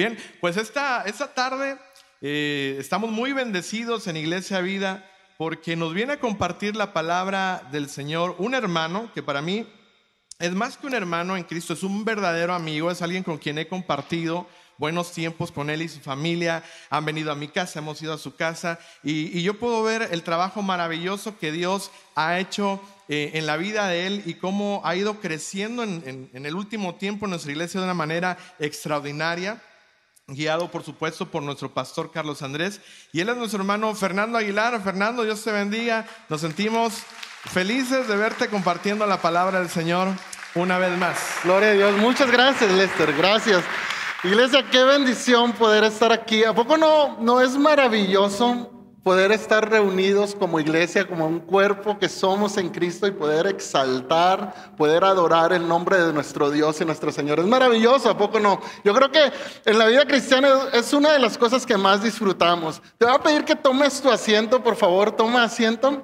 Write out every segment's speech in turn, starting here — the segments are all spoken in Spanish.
Bien, pues esta, esta tarde eh, estamos muy bendecidos en Iglesia Vida porque nos viene a compartir la palabra del Señor un hermano que para mí es más que un hermano en Cristo, es un verdadero amigo, es alguien con quien he compartido buenos tiempos con él y su familia, han venido a mi casa, hemos ido a su casa y, yo puedo ver el trabajo maravilloso que Dios ha hecho eh, en la vida de él y cómo ha ido creciendo en, en el último tiempo en nuestra iglesia de una manera extraordinaria guiado por supuesto por nuestro pastor Carlos Andrés. Y él es nuestro hermano Fernando Aguilar. Fernando, Dios te bendiga. Nos sentimos felices de verte compartiendo la palabra del Señor una vez más. Gloria a Dios. Muchas gracias, Lester. Gracias. Iglesia, qué bendición poder estar aquí. ¿A poco no, no es maravilloso poder estar reunidos como iglesia, como un cuerpo que somos en Cristo y poder exaltar, poder adorar el nombre de nuestro Dios y nuestro Señor. Es maravilloso, ¿a poco no? Yo creo que en la vida cristiana es una de las cosas que más disfrutamos. Te voy a pedir que tomes tu asiento, por favor, toma asiento.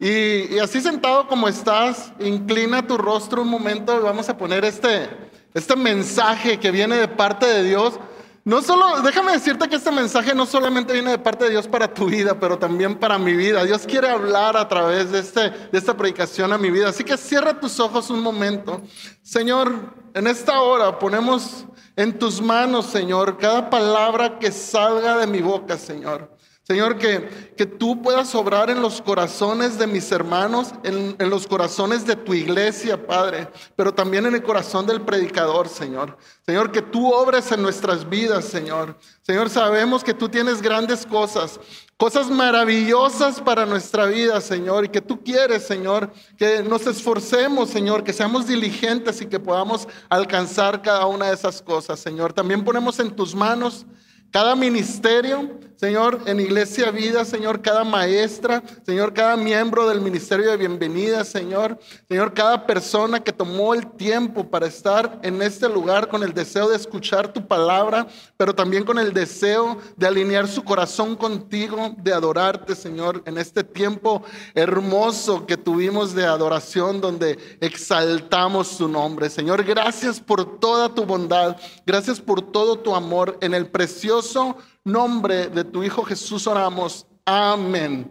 Y, así sentado como estás, inclina tu rostro un momento y vamos a poner este, este mensaje que viene de parte de Dios no solo, déjame decirte que este mensaje no solamente viene de parte de Dios para tu vida, pero también para mi vida. Dios quiere hablar a través de, este, de esta predicación a mi vida. Así que cierra tus ojos un momento. Señor, en esta hora ponemos en tus manos, Señor, cada palabra que salga de mi boca, Señor. Señor, que, que tú puedas obrar en los corazones de mis hermanos, en, en los corazones de tu iglesia, Padre, pero también en el corazón del predicador, Señor. Señor, que tú obres en nuestras vidas, Señor. Señor, sabemos que tú tienes grandes cosas, cosas maravillosas para nuestra vida, Señor, y que tú quieres, Señor, que nos esforcemos, Señor, que seamos diligentes y que podamos alcanzar cada una de esas cosas, Señor. También ponemos en tus manos cada ministerio, Señor, en Iglesia Vida, Señor, cada maestra, Señor, cada miembro del Ministerio de Bienvenida, Señor, Señor, cada persona que tomó el tiempo para estar en este lugar con el deseo de escuchar tu palabra, pero también con el deseo de alinear su corazón contigo, de adorarte, Señor, en este tiempo hermoso que tuvimos de adoración donde exaltamos tu nombre. Señor, gracias por toda tu bondad, gracias por todo tu amor en el precioso nombre de tu Hijo Jesús oramos. Amén.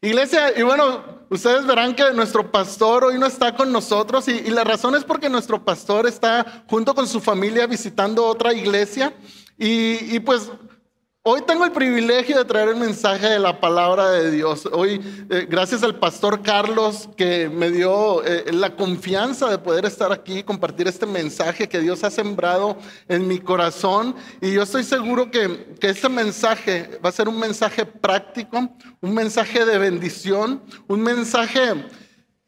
Iglesia, y bueno, ustedes verán que nuestro pastor hoy no está con nosotros y, la razón es porque nuestro pastor está junto con su familia visitando otra iglesia y, y pues Hoy tengo el privilegio de traer el mensaje de la palabra de Dios. Hoy, eh, gracias al pastor Carlos que me dio eh, la confianza de poder estar aquí y compartir este mensaje que Dios ha sembrado en mi corazón. Y yo estoy seguro que, que este mensaje va a ser un mensaje práctico, un mensaje de bendición, un mensaje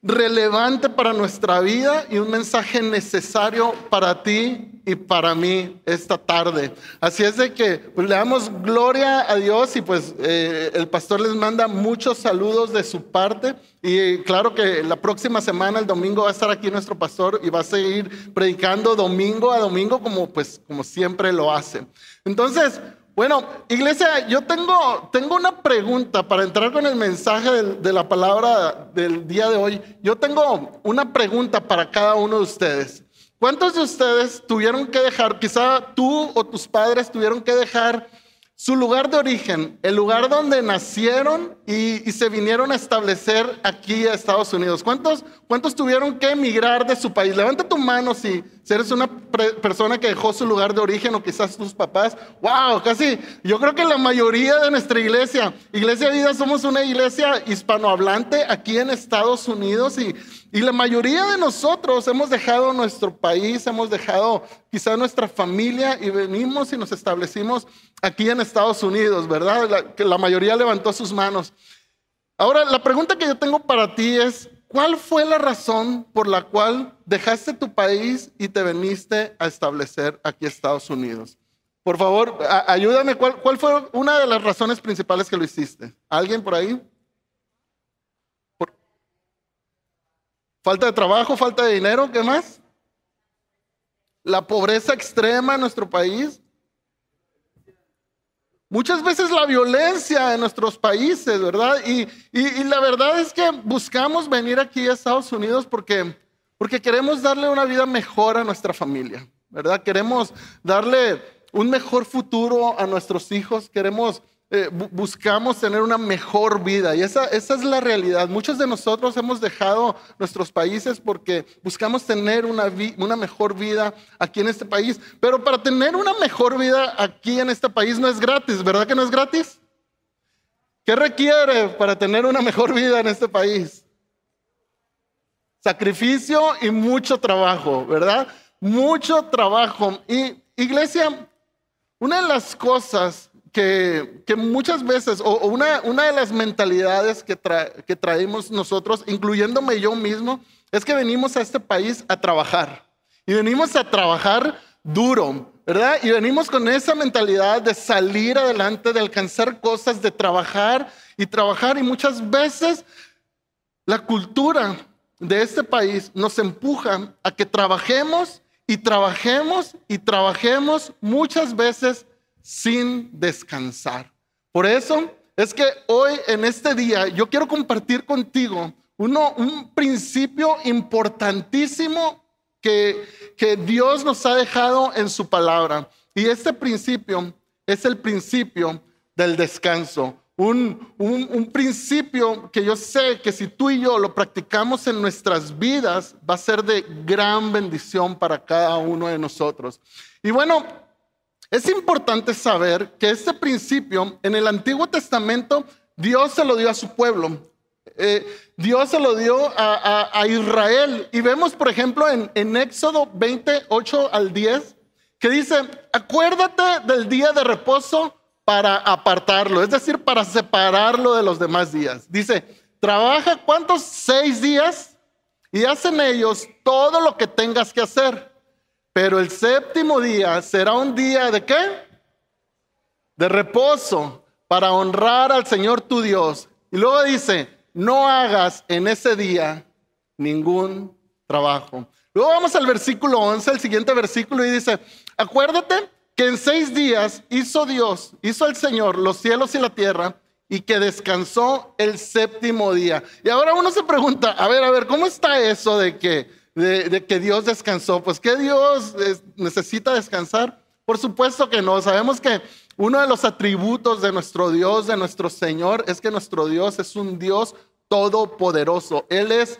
relevante para nuestra vida y un mensaje necesario para ti y para mí esta tarde. Así es de que pues, le damos gloria a Dios y pues eh, el pastor les manda muchos saludos de su parte y claro que la próxima semana, el domingo, va a estar aquí nuestro pastor y va a seguir predicando domingo a domingo como pues como siempre lo hace. Entonces, bueno, iglesia, yo tengo, tengo una pregunta para entrar con el mensaje de, la palabra del día de hoy. Yo tengo una pregunta para cada uno de ustedes. ¿Cuántos de ustedes tuvieron que dejar, quizá tú o tus padres tuvieron que dejar su lugar de origen, el lugar donde nacieron y, se vinieron a establecer aquí a Estados Unidos? ¿Cuántos, ¿Cuántos tuvieron que emigrar de su país? Levanta tu mano si, eres una persona que dejó su lugar de origen o quizás tus papás, wow, casi. Yo creo que la mayoría de nuestra iglesia, Iglesia Vida, somos una iglesia hispanohablante aquí en Estados Unidos y, la mayoría de nosotros hemos dejado nuestro país, hemos dejado quizás nuestra familia y venimos y nos establecimos aquí en Estados Unidos, ¿verdad? que la mayoría levantó sus manos. Ahora, la pregunta que yo tengo para ti es, ¿Cuál fue la razón por la cual dejaste tu país y te viniste a establecer aquí a Estados Unidos? Por favor, ayúdame, ¿cuál, fue una de las razones principales que lo hiciste? ¿Alguien por ahí? ¿Falta de trabajo? ¿Falta de dinero? ¿Qué más? ¿La pobreza extrema en nuestro país? Muchas veces la violencia en nuestros países, ¿verdad? Y, la verdad es que buscamos venir aquí a Estados Unidos porque, porque queremos darle una vida mejor a nuestra familia, ¿verdad? Queremos darle un mejor futuro a nuestros hijos, queremos eh, buscamos tener una mejor vida. Y esa, esa es la realidad. Muchos de nosotros hemos dejado nuestros países porque buscamos tener una, una mejor vida aquí en este país. Pero para tener una mejor vida aquí en este país no es gratis, ¿verdad que no es gratis? ¿Qué requiere para tener una mejor vida en este país? Sacrificio y mucho trabajo, ¿verdad? Mucho trabajo. Y iglesia, una de las cosas que, muchas veces, o, una, una, de las mentalidades que, que traemos nosotros, incluyéndome yo mismo, es que venimos a este país a trabajar. Y venimos a trabajar duro, ¿verdad? Y venimos con esa mentalidad de salir adelante, de alcanzar cosas, de trabajar y trabajar. Y muchas veces la cultura de este país nos empuja a que trabajemos y trabajemos y trabajemos muchas veces sin descansar. Por eso es que hoy, en este día, yo quiero compartir contigo uno, un principio importantísimo que, Dios nos ha dejado en su palabra. Y este principio es el principio del descanso. Un, un, principio que yo sé que si tú y yo lo practicamos en nuestras vidas, va a ser de gran bendición para cada uno de nosotros. Y bueno, es importante saber que este principio en el Antiguo Testamento Dios se lo dio a su pueblo. Eh, Dios se lo dio a, Israel. Y vemos, por ejemplo, en, en Éxodo 28 al 10, que dice, acuérdate del día de reposo para apartarlo, es decir, para separarlo de los demás días. Dice, trabaja cuántos seis días y hacen ellos todo lo que tengas que hacer. Pero el séptimo día será un día de qué? De reposo para honrar al Señor tu Dios. Y luego dice, no hagas en ese día ningún trabajo. Luego vamos al versículo 11, el siguiente versículo, y dice, acuérdate que en seis días hizo Dios, hizo el Señor los cielos y la tierra, y que descansó el séptimo día. Y ahora uno se pregunta, a ver, a ver, ¿cómo está eso de que de, que Dios descansó. Pues ¿qué Dios necesita descansar? Por supuesto que no. Sabemos que uno de los atributos de nuestro Dios, de nuestro Señor, es que nuestro Dios es un Dios todopoderoso. Él es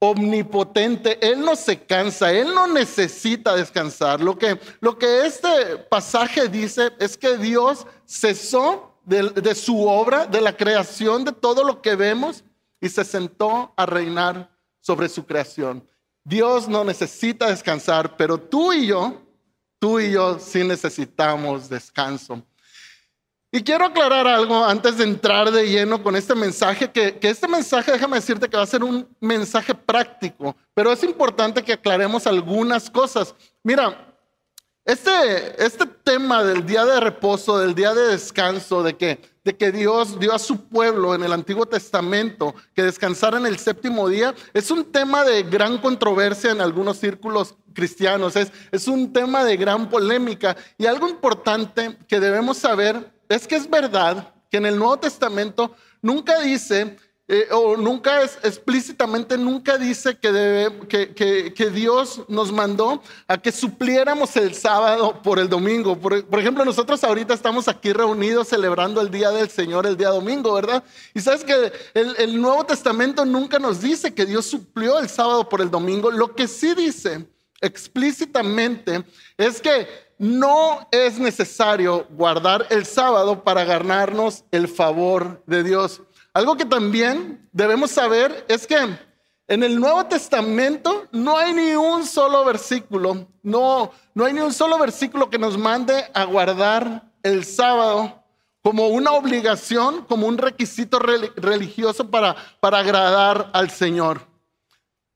omnipotente, Él no se cansa, Él no necesita descansar. Lo que, lo que este pasaje dice es que Dios cesó de, su obra, de la creación, de todo lo que vemos, y se sentó a reinar sobre su creación. Dios no necesita descansar, pero tú y yo, tú y yo sí necesitamos descanso. Y quiero aclarar algo antes de entrar de lleno con este mensaje, que, este mensaje, déjame decirte que va a ser un mensaje práctico, pero es importante que aclaremos algunas cosas. Mira, este, este tema del día de reposo, del día de descanso, de que, de que Dios dio a su pueblo en el Antiguo Testamento que descansara en el séptimo día, es un tema de gran controversia en algunos círculos cristianos, es, es un tema de gran polémica. Y algo importante que debemos saber es que es verdad que en el Nuevo Testamento nunca dice eh, o nunca es, explícitamente nunca dice que, que, Dios nos mandó a que supliéramos el sábado por el domingo. Por, ejemplo, nosotros ahorita estamos aquí reunidos celebrando el Día del Señor el día domingo, ¿verdad? Y sabes que el, el Nuevo Testamento nunca nos dice que Dios suplió el sábado por el domingo. Lo que sí dice explícitamente es que no es necesario guardar el sábado para ganarnos el favor de Dios. Algo que también debemos saber es que en el Nuevo Testamento no hay ni un solo versículo, no, no hay ni un solo versículo que nos mande a guardar el sábado como una obligación, como un requisito religioso para, para agradar al Señor.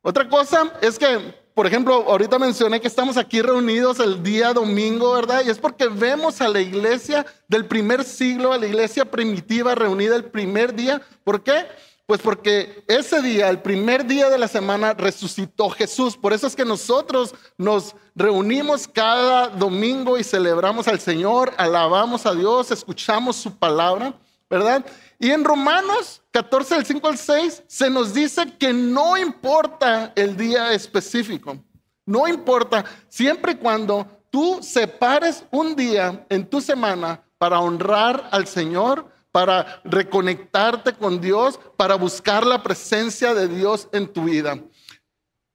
Otra cosa es que por ejemplo, ahorita mencioné que estamos aquí reunidos el día domingo, ¿verdad? Y es porque vemos a la iglesia del primer siglo, a la iglesia primitiva reunida el primer día. ¿Por qué? Pues porque ese día, el primer día de la semana, resucitó Jesús. Por eso es que nosotros nos reunimos cada domingo y celebramos al Señor, alabamos a Dios, escuchamos su palabra, ¿verdad? Y en Romanos 14, del 5 al 6, se nos dice que no importa el día específico, no importa, siempre y cuando tú separes un día en tu semana para honrar al Señor, para reconectarte con Dios, para buscar la presencia de Dios en tu vida.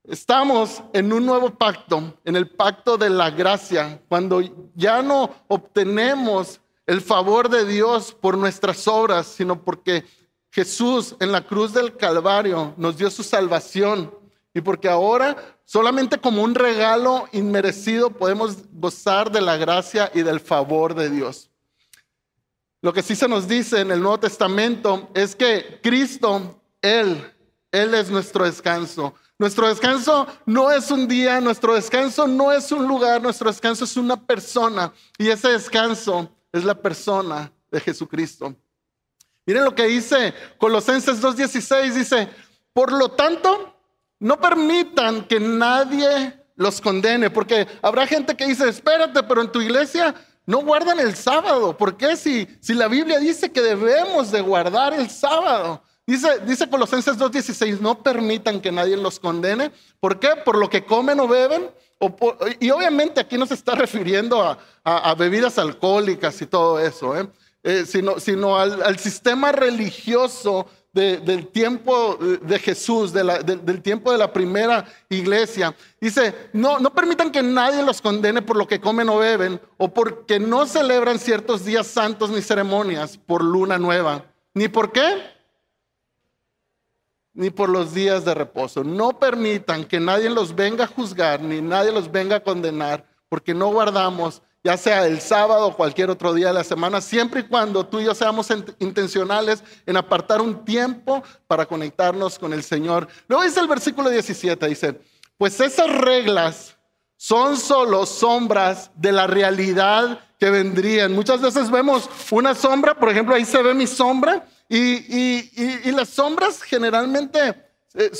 Estamos en un nuevo pacto, en el pacto de la gracia, cuando ya no obtenemos el favor de Dios por nuestras obras, sino porque Jesús en la cruz del Calvario nos dio su salvación y porque ahora solamente como un regalo inmerecido podemos gozar de la gracia y del favor de Dios. Lo que sí se nos dice en el Nuevo Testamento es que Cristo, Él, Él es nuestro descanso. Nuestro descanso no es un día, nuestro descanso no es un lugar, nuestro descanso es una persona. Y ese descanso es la persona de Jesucristo. Miren lo que dice Colosenses 2.16, dice, por lo tanto, no permitan que nadie los condene, porque habrá gente que dice, espérate, pero en tu iglesia no guardan el sábado. ¿Por qué? Si, si la Biblia dice que debemos de guardar el sábado. Dice, dice Colosenses 2.16, no permitan que nadie los condene. ¿Por qué? Por lo que comen o beben. y obviamente aquí no se está refiriendo a, bebidas alcohólicas y todo eso, ¿eh? Eh, sino, sino al, sistema religioso del tiempo de Jesús, de del tiempo de la primera iglesia. Dice, no, no permitan que nadie los condene por lo que comen o beben, o porque no celebran ciertos días santos ni ceremonias por luna nueva. ¿Ni por qué? ni por los días de reposo. No permitan que nadie los venga a juzgar, ni nadie los venga a condenar, porque no guardamos, ya sea el sábado o cualquier otro día de la semana, siempre y cuando tú y yo seamos intencionales en apartar un tiempo para conectarnos con el Señor. Luego dice el versículo 17, dice, pues esas reglas son solo sombras de la realidad que vendrían. Muchas veces vemos una sombra, por ejemplo, ahí se ve mi sombra, y, las sombras generalmente eh,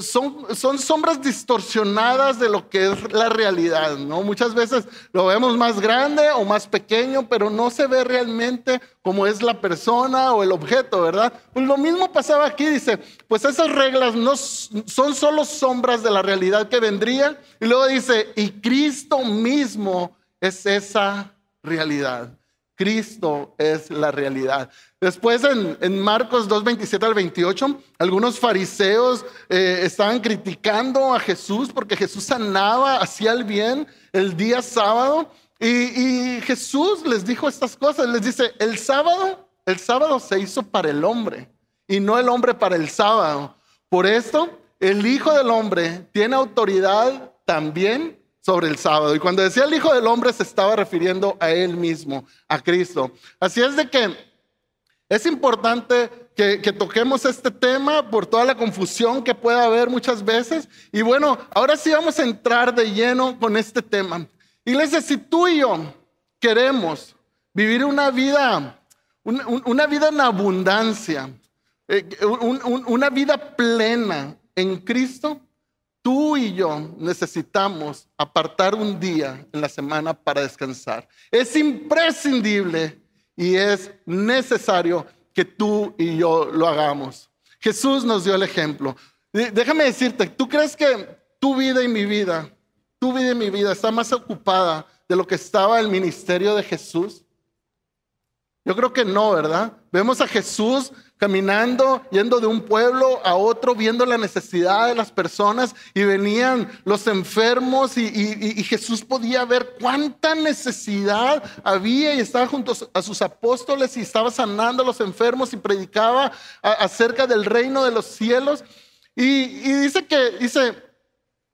son, son sombras distorsionadas de lo que es la realidad, ¿no? Muchas veces lo vemos más grande o más pequeño, pero no se ve realmente cómo es la persona o el objeto, ¿verdad? Pues lo mismo pasaba aquí, dice, pues esas reglas no son solo sombras de la realidad que vendría, y luego dice, y Cristo mismo es esa realidad. Cristo es la realidad. Después en, Marcos 2, 27 al 28, algunos fariseos eh, estaban criticando a Jesús porque Jesús sanaba, hacía el bien el día sábado. Y, y Jesús les dijo estas cosas, les dice, el sábado, el sábado se hizo para el hombre y no el hombre para el sábado. Por esto, el Hijo del Hombre tiene autoridad también sobre el sábado. Y cuando decía el Hijo del Hombre se estaba refiriendo a Él mismo, a Cristo. Así es de que es importante que, toquemos este tema por toda la confusión que pueda haber muchas veces. Y bueno, ahora sí vamos a entrar de lleno con este tema. Iglesia, si tú y yo queremos vivir una vida, una, una vida en abundancia, eh, una vida plena en Cristo, Tú y yo necesitamos apartar un día en la semana para descansar. Es imprescindible y es necesario que tú y yo lo hagamos. Jesús nos dio el ejemplo. Déjame decirte, ¿tú crees que tu vida y mi vida, tu vida y mi vida está más ocupada de lo que estaba el ministerio de Jesús? Yo creo que no, ¿verdad? Vemos a Jesús caminando, yendo de un pueblo a otro, viendo la necesidad de las personas y venían los enfermos y, Jesús podía ver cuánta necesidad había y estaba junto a sus apóstoles y estaba sanando a los enfermos y predicaba acerca del reino de los cielos. Y, y dice que, dice,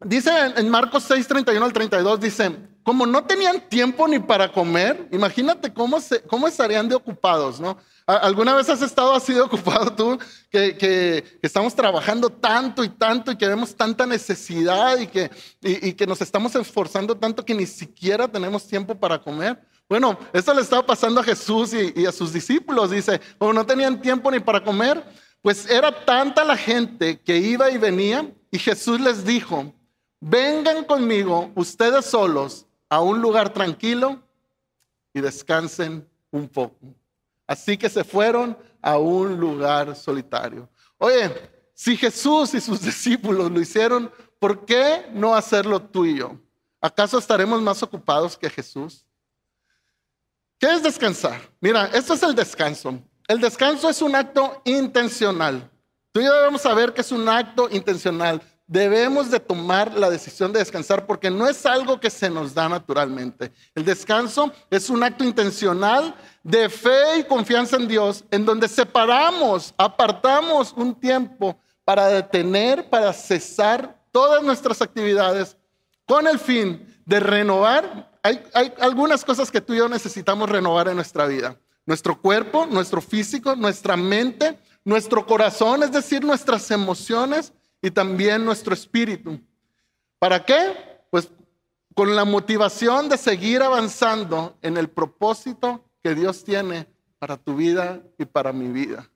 dice en Marcos 6, 31 al 32, dice, como no tenían tiempo ni para comer, imagínate cómo, cómo estarían de ocupados, ¿no? ¿Alguna vez has estado así de ocupado tú, que, estamos trabajando tanto y tanto y que vemos tanta necesidad y que, y, que nos estamos esforzando tanto que ni siquiera tenemos tiempo para comer? Bueno, esto le estaba pasando a Jesús y, y a sus discípulos, dice, como no tenían tiempo ni para comer, pues era tanta la gente que iba y venía y Jesús les dijo, vengan conmigo ustedes solos a un lugar tranquilo y descansen un poco. Así que se fueron a un lugar solitario. Oye, si Jesús y sus discípulos lo hicieron, ¿por qué no hacerlo tú y yo? ¿Acaso estaremos más ocupados que Jesús? ¿Qué es descansar? Mira, esto es el descanso. El descanso es un acto intencional. Tú y yo debemos saber que es un acto intencional debemos de tomar la decisión de descansar porque no es algo que se nos da naturalmente. El descanso es un acto intencional de fe y confianza en Dios, en donde separamos, apartamos un tiempo para detener, para cesar todas nuestras actividades con el fin de renovar. Hay, hay algunas cosas que tú y yo necesitamos renovar en nuestra vida. Nuestro cuerpo, nuestro físico, nuestra mente, nuestro corazón, es decir, nuestras emociones, y también nuestro espíritu. ¿Para qué? Pues con la motivación de seguir avanzando en el propósito que Dios tiene para tu vida y para mi vida.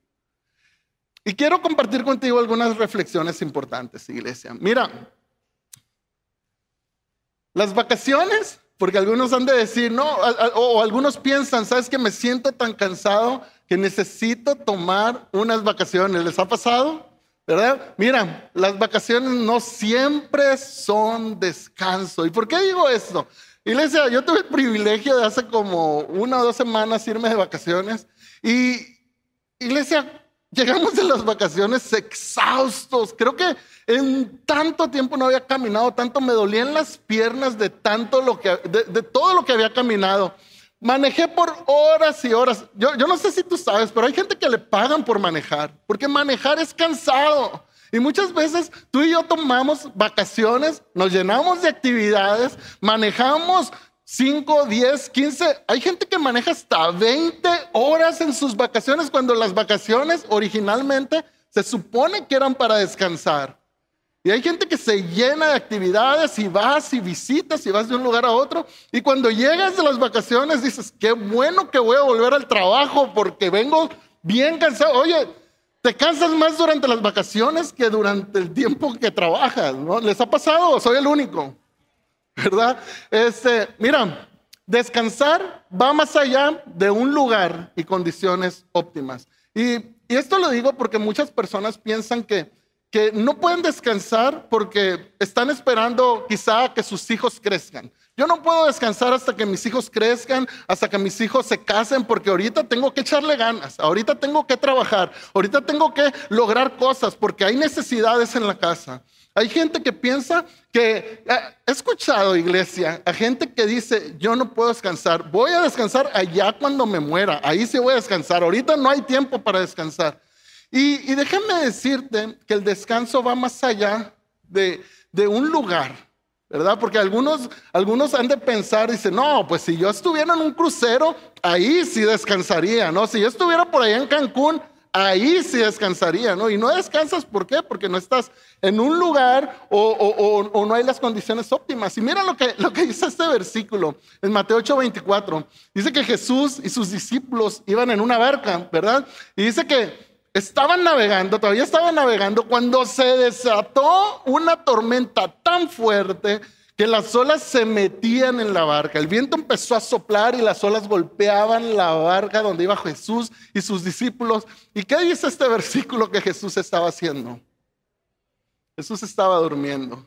Y quiero compartir contigo algunas reflexiones importantes, iglesia. Mira, las vacaciones, porque algunos han de decir, no, o algunos piensan, sabes que me siento tan cansado que necesito tomar unas vacaciones. ¿Les ha pasado? ¿Verdad? Mira, las vacaciones no siempre son descanso. ¿Y por qué digo esto? Iglesia, yo tuve el privilegio de hace como una o dos semanas irme de vacaciones y, iglesia, llegamos de las vacaciones exhaustos. Creo que en tanto tiempo no había caminado tanto, me dolían las piernas de tanto lo que, de, de todo lo que había caminado. Manejé por horas y horas. Yo, yo no sé si tú sabes, pero hay gente que le pagan por manejar, porque manejar es cansado. Y muchas veces tú y yo tomamos vacaciones, nos llenamos de actividades, manejamos 5, 10, 15. Hay gente que maneja hasta 20 horas en sus vacaciones cuando las vacaciones originalmente se supone que eran para descansar. Y hay gente que se llena de actividades y vas y visitas y vas de un lugar a otro. Y cuando llegas de las vacaciones dices, qué bueno que voy a volver al trabajo porque vengo bien cansado. Oye, te cansas más durante las vacaciones que durante el tiempo que trabajas, ¿no? ¿Les ha pasado? Soy el único, ¿verdad? Este, mira, descansar va más allá de un lugar y condiciones óptimas. y esto lo digo porque muchas personas piensan que que no pueden descansar porque están esperando quizá que sus hijos crezcan. Yo no puedo descansar hasta que mis hijos crezcan, hasta que mis hijos se casen, porque ahorita tengo que echarle ganas, ahorita tengo que trabajar, ahorita tengo que lograr cosas, porque hay necesidades en la casa. Hay gente que piensa que, eh, he escuchado iglesia, a gente que dice, yo no puedo descansar, voy a descansar allá cuando me muera, ahí sí voy a descansar, ahorita no hay tiempo para descansar. Y, y déjame decirte que el descanso va más allá de, un lugar, ¿verdad? Porque algunos, algunos han de pensar, y dicen, no, pues si yo estuviera en un crucero, ahí sí descansaría, ¿no? Si yo estuviera por ahí en Cancún, ahí sí descansaría, ¿no? Y no descansas, ¿por qué? Porque no estás en un lugar o, no hay las condiciones óptimas. Y mira lo que, lo que dice este versículo en Mateo 8:24. Dice que Jesús y sus discípulos iban en una barca, ¿verdad? Y dice que Estaban navegando, todavía estaban navegando, cuando se desató una tormenta tan fuerte que las olas se metían en la barca. El viento empezó a soplar y las olas golpeaban la barca donde iba Jesús y sus discípulos. ¿Y qué dice este versículo que Jesús estaba haciendo? Jesús estaba durmiendo.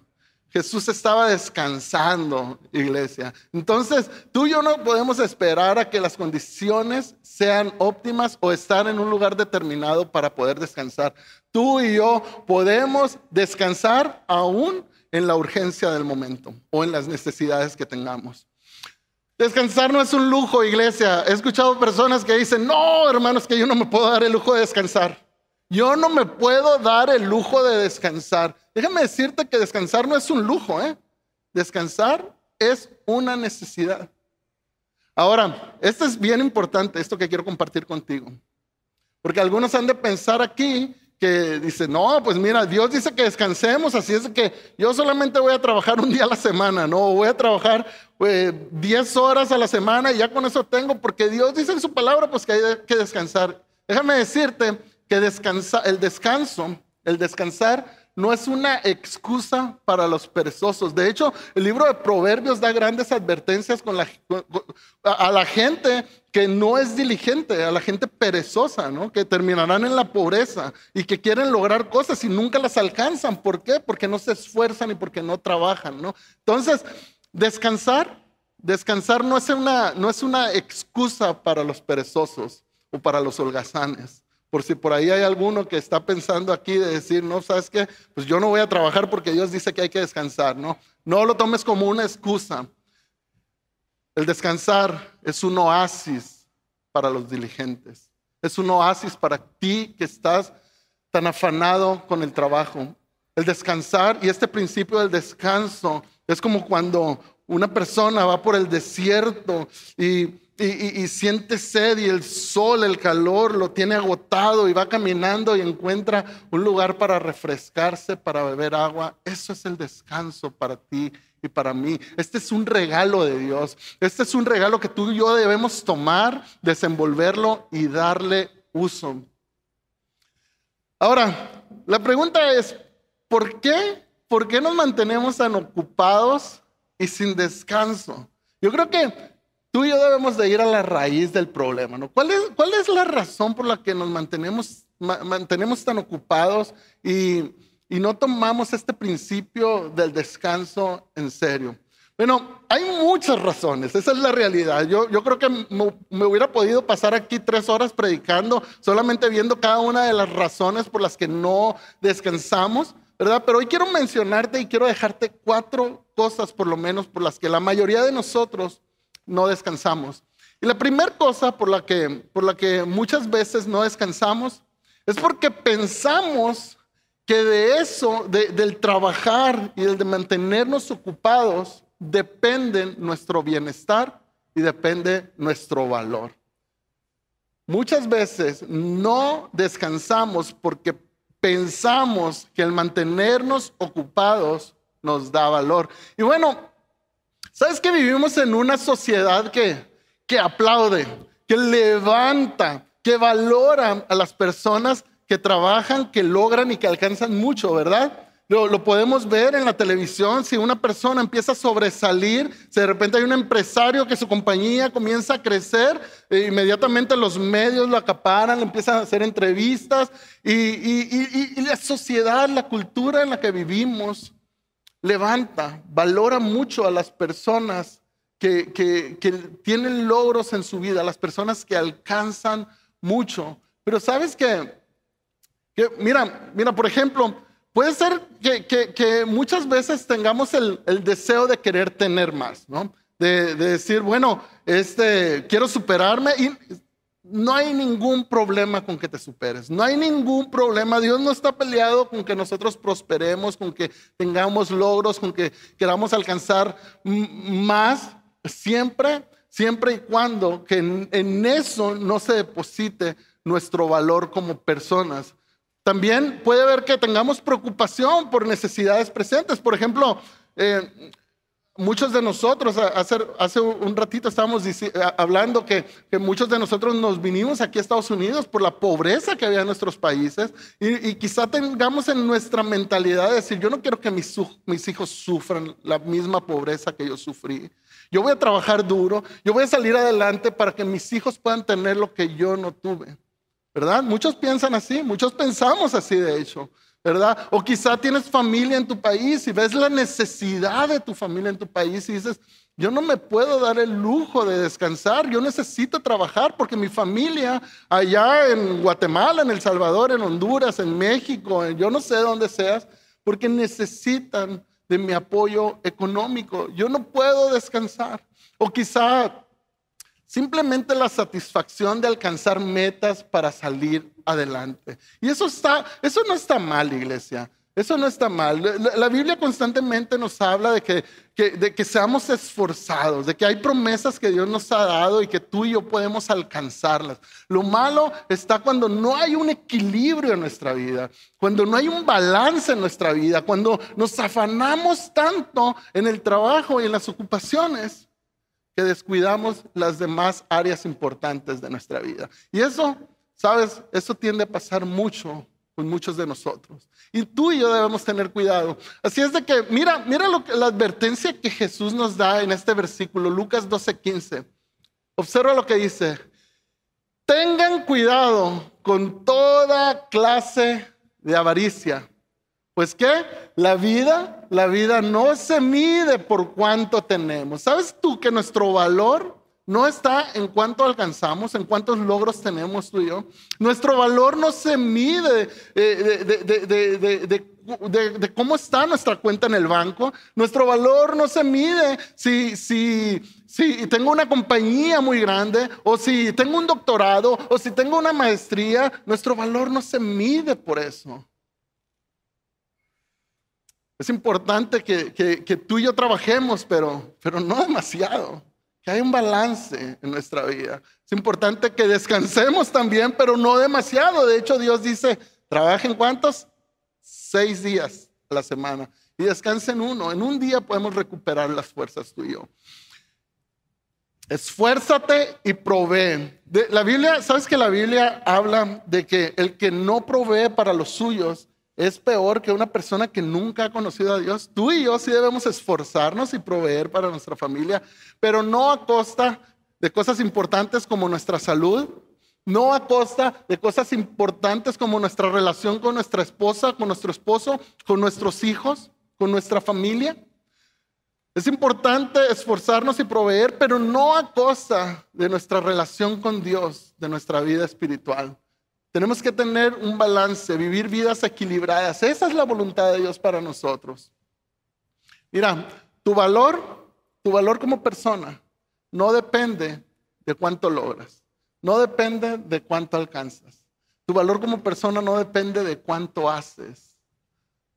Jesús estaba descansando, iglesia. Entonces, tú y yo no podemos esperar a que las condiciones sean óptimas o estar en un lugar determinado para poder descansar. Tú y yo podemos descansar aún en la urgencia del momento o en las necesidades que tengamos. Descansar no es un lujo, iglesia. He escuchado personas que dicen, no, hermanos, que yo no me puedo dar el lujo de descansar. Yo no me puedo dar el lujo de descansar. Déjame decirte que descansar no es un lujo, ¿eh? Descansar es una necesidad. Ahora, esto es bien importante, esto que quiero compartir contigo. Porque algunos han de pensar aquí que dice, no, pues mira, Dios dice que descansemos, así es que yo solamente voy a trabajar un día a la semana, no, voy a trabajar 10 pues, horas a la semana y ya con eso tengo, porque Dios dice en su palabra, pues que hay que descansar. Déjame decirte que el descanso, el descansar no es una excusa para los perezosos. De hecho, el libro de Proverbios da grandes advertencias a, la gente que no es diligente, a la gente perezosa, ¿no? que terminarán en la pobreza y que quieren lograr cosas y nunca las alcanzan. ¿Por qué? Porque no se esfuerzan y porque no trabajan. Entonces, descansar, descansar no es, una, no es una excusa para los perezosos o para los holgazanes. Por si por ahí hay alguno que está pensando aquí de decir, no, sabes qué, pues yo no voy a trabajar porque Dios dice que hay que descansar, ¿no? No lo tomes como una excusa. El descansar es un oasis para los diligentes. Es un oasis para ti que estás tan afanado con el trabajo. El descansar y este principio del descanso es como cuando una persona va por el desierto y y, siente sed y el sol, el calor lo tiene agotado y va caminando y encuentra un lugar para refrescarse, para beber agua. Eso es el descanso para ti y para mí. Este es un regalo de Dios. Este es un regalo que tú y yo debemos tomar, desenvolverlo y darle uso. Ahora, la pregunta es, ¿por qué? ¿Por qué nos mantenemos tan ocupados y sin descanso? Yo creo que tú y yo debemos de ir a la raíz del problema, ¿no? ¿Cuál es, cuál es la razón por la que nos mantenemos, mantenemos tan ocupados y, no tomamos este principio del descanso en serio? Bueno, hay muchas razones, esa es la realidad. Yo, yo creo que me, me hubiera podido pasar aquí tres horas predicando, solamente viendo cada una de las razones por las que no descansamos, ¿verdad? Pero hoy quiero mencionarte y quiero dejarte cuatro cosas, por lo menos, por las que la mayoría de nosotros no descansamos. Y la primera cosa por la, que, por la que muchas veces no descansamos es porque pensamos que de eso, del trabajar y el de mantenernos ocupados, depende nuestro bienestar y depende nuestro valor. Muchas veces no descansamos porque pensamos que el mantenernos ocupados nos da valor. Y bueno, ¿Sabes que vivimos en una sociedad que, aplaude, que levanta, que valora a las personas que trabajan, que logran y que alcanzan mucho, ¿verdad? Lo, lo, podemos ver en la televisión, si una persona empieza a sobresalir, si de repente hay un empresario que su compañía comienza a crecer, e inmediatamente los medios lo acaparan, empiezan a hacer entrevistas y, y, y la sociedad, la cultura en la que vivimos levanta, valora mucho a las personas que, tienen logros en su vida, a las personas que alcanzan mucho. Pero sabes que, que mira, mira, por ejemplo, puede ser que, muchas veces tengamos el, deseo de querer tener más, ¿no? De, decir, bueno, este, quiero superarme y no hay ningún problema con que te superes, no hay ningún problema. Dios no está peleado con que nosotros prosperemos, con que tengamos logros, con que queramos alcanzar más, siempre, siempre y cuando que en, eso no se deposite nuestro valor como personas. También puede haber que tengamos preocupación por necesidades presentes. Por ejemplo, eh, Muchos de nosotros, hace, un ratito estábamos hablando que, muchos de nosotros nos vinimos aquí a Estados Unidos por la pobreza que había en nuestros países y, quizá tengamos en nuestra mentalidad decir, yo no quiero que mis, mis hijos sufran la misma pobreza que yo sufrí. Yo voy a trabajar duro, yo voy a salir adelante para que mis hijos puedan tener lo que yo no tuve. ¿Verdad? Muchos piensan así, muchos pensamos así de hecho. ¿verdad? O quizá tienes familia en tu país y ves la necesidad de tu familia en tu país y dices, yo no me puedo dar el lujo de descansar, yo necesito trabajar porque mi familia allá en Guatemala, en El Salvador, en Honduras, en México, yo no sé dónde seas, porque necesitan de mi apoyo económico. Yo no puedo descansar. O quizá Simplemente la satisfacción de alcanzar metas para salir adelante. Y eso, está, eso no está mal, iglesia. Eso no está mal. La Biblia constantemente nos habla de que, de que seamos esforzados, de que hay promesas que Dios nos ha dado y que tú y yo podemos alcanzarlas. Lo malo está cuando no hay un equilibrio en nuestra vida, cuando no hay un balance en nuestra vida, cuando nos afanamos tanto en el trabajo y en las ocupaciones que descuidamos las demás áreas importantes de nuestra vida. Y eso, sabes, eso tiende a pasar mucho con muchos de nosotros. Y tú y yo debemos tener cuidado. Así es de que, mira, mira lo que, la advertencia que Jesús nos da en este versículo, Lucas 12:15. Observa lo que dice. Tengan cuidado con toda clase de avaricia pues qué, la vida, la vida no se mide por cuánto tenemos. ¿Sabes tú que nuestro valor no está en cuánto alcanzamos, en cuántos logros tenemos tú y yo? Nuestro valor no se mide eh, de, cómo está nuestra cuenta en el banco. Nuestro valor no se mide si tengo una compañía muy grande o si tengo un doctorado o si tengo una maestría. Nuestro valor no se mide por eso. Es importante que, tú y yo trabajemos, pero, pero no demasiado. Que hay un balance en nuestra vida. Es importante que descansemos también, pero no demasiado. De hecho, Dios dice, trabajen cuántos? Seis días a la semana. Y descansen uno. En un día podemos recuperar las fuerzas tú y yo. Esfuérzate y provee. la Biblia, ¿sabes que la Biblia habla de que el que no provee para los suyos, es peor que una persona que nunca ha conocido a Dios. Tú y yo sí debemos esforzarnos y proveer para nuestra familia, pero no a costa de cosas importantes como nuestra salud, no a costa de cosas importantes como nuestra relación con nuestra esposa, con nuestro esposo, con nuestros hijos, con nuestra familia. Es importante esforzarnos y proveer, pero no a costa de nuestra relación con Dios, de nuestra vida espiritual. Tenemos que tener un balance, vivir vidas equilibradas. Esa es la voluntad de Dios para nosotros. Mira, tu valor, tu valor como persona, no depende de cuánto logras, no depende de cuánto alcanzas. Tu valor como persona no depende de cuánto haces.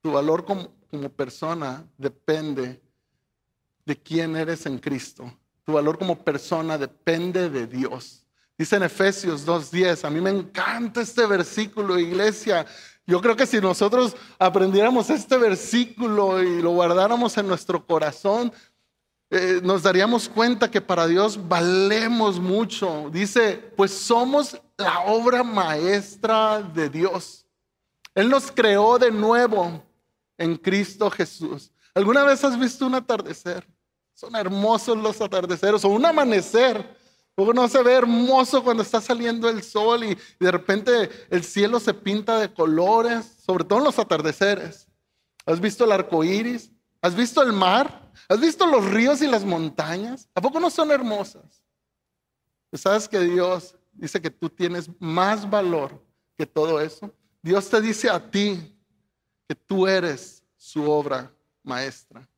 Tu valor como, como persona depende de quién eres en Cristo. Tu valor como persona depende de Dios. Dice en Efesios 2.10, a mí me encanta este versículo, iglesia. Yo creo que si nosotros aprendiéramos este versículo y lo guardáramos en nuestro corazón, eh, nos daríamos cuenta que para Dios valemos mucho. Dice, pues somos la obra maestra de Dios. Él nos creó de nuevo en Cristo Jesús. ¿Alguna vez has visto un atardecer? Son hermosos los atardeceres o un amanecer. ¿Poco no se ve hermoso cuando está saliendo el sol y de repente el cielo se pinta de colores, sobre todo en los atardeceres? ¿Has visto el arco iris? ¿Has visto el mar? ¿Has visto los ríos y las montañas? ¿A poco no son hermosas? Pues, ¿Sabes que Dios dice que tú tienes más valor que todo eso? Dios te dice a ti que tú eres su obra maestra.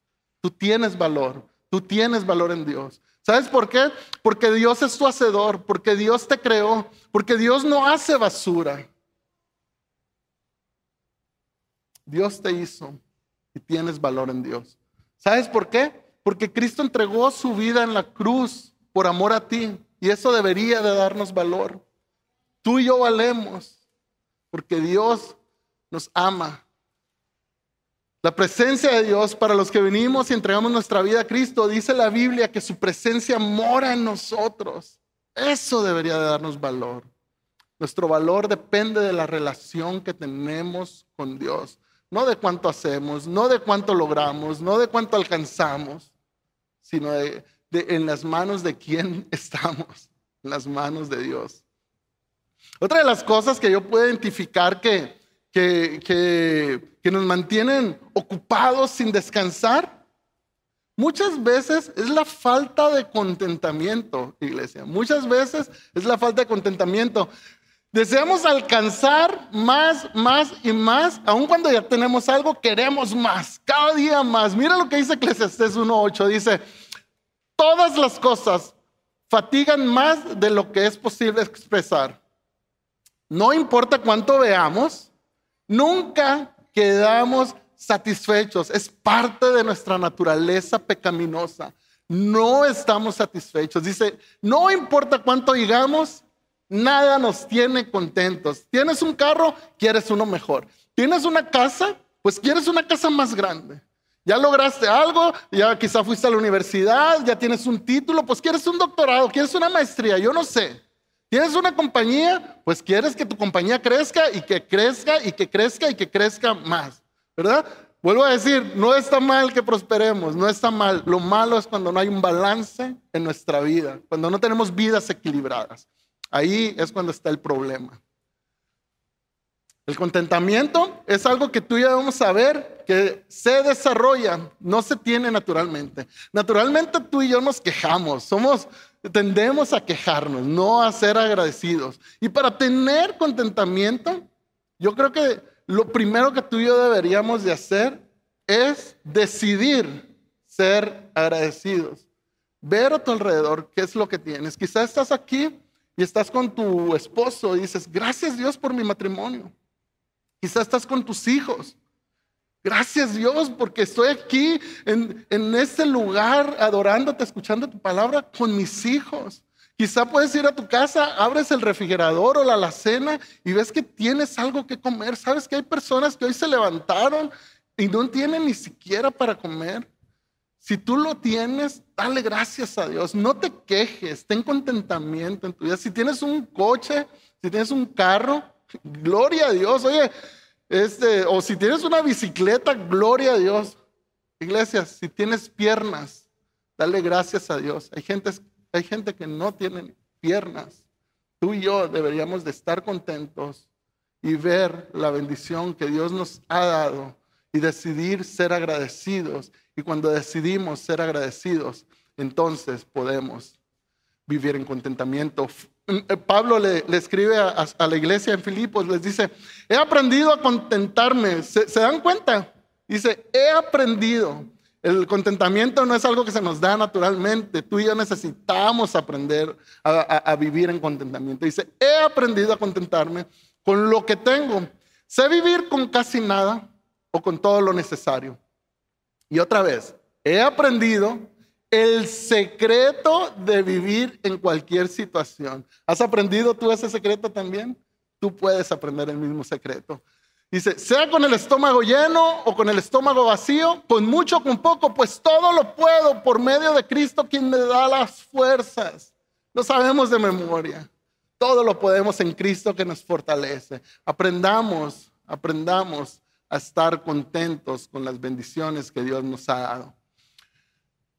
Tú tienes valor, tú tienes valor en Dios. ¿Sabes por qué? Porque Dios es tu hacedor, porque Dios te creó, porque Dios no hace basura. Dios te hizo y tienes valor en Dios. ¿Sabes por qué? Porque Cristo entregó su vida en la cruz por amor a ti y eso debería de darnos valor. Tú y yo valemos porque Dios nos ama la presencia de Dios para los que venimos y entregamos nuestra vida a Cristo, dice la Biblia que su presencia mora en nosotros. Eso debería de darnos valor. Nuestro valor depende de la relación que tenemos con Dios, no de cuánto hacemos, no de cuánto logramos, no de cuánto alcanzamos, sino de, en las manos de quién estamos, en las manos de Dios. Otra de las cosas que yo puedo identificar que, que, que, nos mantienen ocupados sin descansar. Muchas veces es la falta de contentamiento, iglesia. Muchas veces es la falta de contentamiento. Deseamos alcanzar más, más y más. Aun cuando ya tenemos algo, queremos más, cada día más. Mira lo que dice Eclesiastes 1.8. Dice, todas las cosas fatigan más de lo que es posible expresar. No importa cuánto veamos, Nunca quedamos satisfechos. Es parte de nuestra naturaleza pecaminosa. No estamos satisfechos. Dice, no importa cuánto digamos, nada nos tiene contentos. Tienes un carro, quieres uno mejor. Tienes una casa, pues quieres una casa más grande. Ya lograste algo, ya quizá fuiste a la universidad, ya tienes un título, pues quieres un doctorado, quieres una maestría, yo no sé. ¿Tienes una compañía? Pues quieres que tu compañía crezca y que crezca y que crezca y que crezca más, ¿verdad? Vuelvo a decir, no está mal que prosperemos, no está mal. Lo malo es cuando no hay un balance en nuestra vida, cuando no tenemos vidas equilibradas. Ahí es cuando está el problema. El contentamiento es algo que tú y yo debemos saber que se desarrolla, no se tiene naturalmente. Naturalmente tú y yo nos quejamos, somos, Tendemos a quejarnos, no a ser agradecidos. Y para tener contentamiento, yo creo que lo primero que tú y yo deberíamos de hacer es decidir ser agradecidos. Ver a tu alrededor qué es lo que tienes. Quizás estás aquí y estás con tu esposo y dices, gracias Dios por mi matrimonio. Quizás estás con tus hijos Gracias Dios porque estoy aquí en, en este lugar adorándote, escuchando tu palabra con mis hijos. Quizá puedes ir a tu casa, abres el refrigerador o la alacena y ves que tienes algo que comer. Sabes que hay personas que hoy se levantaron y no tienen ni siquiera para comer. Si tú lo tienes, dale gracias a Dios. No te quejes, ten contentamiento en tu vida. Si tienes un coche, si tienes un carro, gloria a Dios. Oye, este, o si tienes una bicicleta, gloria a Dios. Iglesias, si tienes piernas, dale gracias a Dios. Hay gente, hay gente que no tiene piernas. Tú y yo deberíamos de estar contentos y ver la bendición que Dios nos ha dado y decidir ser agradecidos. Y cuando decidimos ser agradecidos, entonces podemos vivir en contentamiento Mm, eh, Pablo le, escribe a, la iglesia en Filipos, les dice, he aprendido a contentarme. ¿Se, dan cuenta? Dice, he aprendido. El contentamiento no es algo que se nos da naturalmente. Tú y yo necesitamos aprender a, a vivir en contentamiento. Dice, he aprendido a contentarme con lo que tengo. Sé vivir con casi nada o con todo lo necesario. Y otra vez, he aprendido el secreto de vivir en cualquier situación. ¿Has aprendido tú ese secreto también? Tú puedes aprender el mismo secreto. Dice, sea con el estómago lleno o con el estómago vacío, con mucho o con poco, pues todo lo puedo por medio de Cristo quien me da las fuerzas. Lo sabemos de memoria. Todo lo podemos en Cristo que nos fortalece. Aprendamos, aprendamos a estar contentos con las bendiciones que Dios nos ha dado.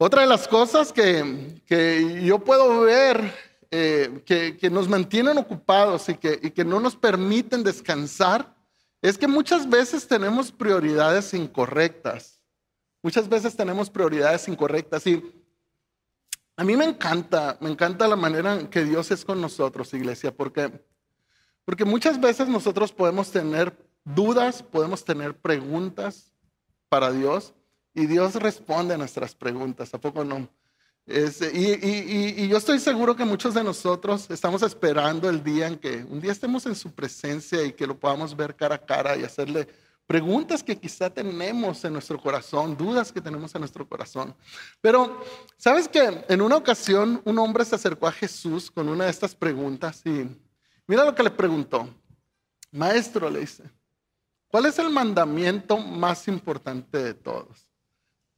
Otra de las cosas que, yo puedo ver eh, que, nos mantienen ocupados y que, que no nos permiten descansar es que muchas veces tenemos prioridades incorrectas. Muchas veces tenemos prioridades incorrectas y a mí me encanta, me encanta la manera en que Dios es con nosotros, iglesia, porque, porque muchas veces nosotros podemos tener dudas, podemos tener preguntas para Dios, y Dios responde a nuestras preguntas, ¿a poco no? Este, y, yo estoy seguro que muchos de nosotros estamos esperando el día en que un día estemos en su presencia y que lo podamos ver cara a cara y hacerle preguntas que quizá tenemos en nuestro corazón, dudas que tenemos en nuestro corazón. Pero, ¿sabes que En una ocasión un hombre se acercó a Jesús con una de estas preguntas y mira lo que le preguntó. Maestro, le dice, ¿cuál es el mandamiento más importante de todos?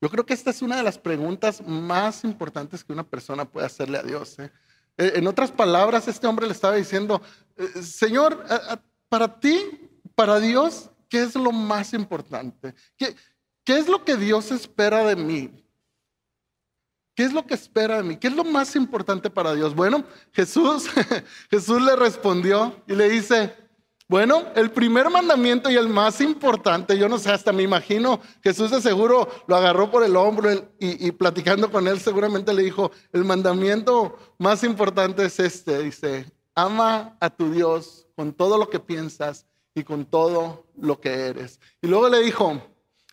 Yo creo que esta es una de las preguntas más importantes que una persona puede hacerle a Dios. ¿eh? Eh, en otras palabras, este hombre le estaba diciendo, eh, Señor, para ti, para Dios, ¿qué es lo más importante? ¿Qué, ¿Qué es lo que Dios espera de mí? ¿Qué es lo que espera de mí? ¿Qué es lo más importante para Dios? Bueno, Jesús, Jesús le respondió y le dice, bueno, el primer mandamiento y el más importante, yo no sé, hasta me imagino, Jesús de seguro lo agarró por el hombro y, platicando con él seguramente le dijo, el mandamiento más importante es este, dice, ama a tu Dios con todo lo que piensas y con todo lo que eres. Y luego le dijo,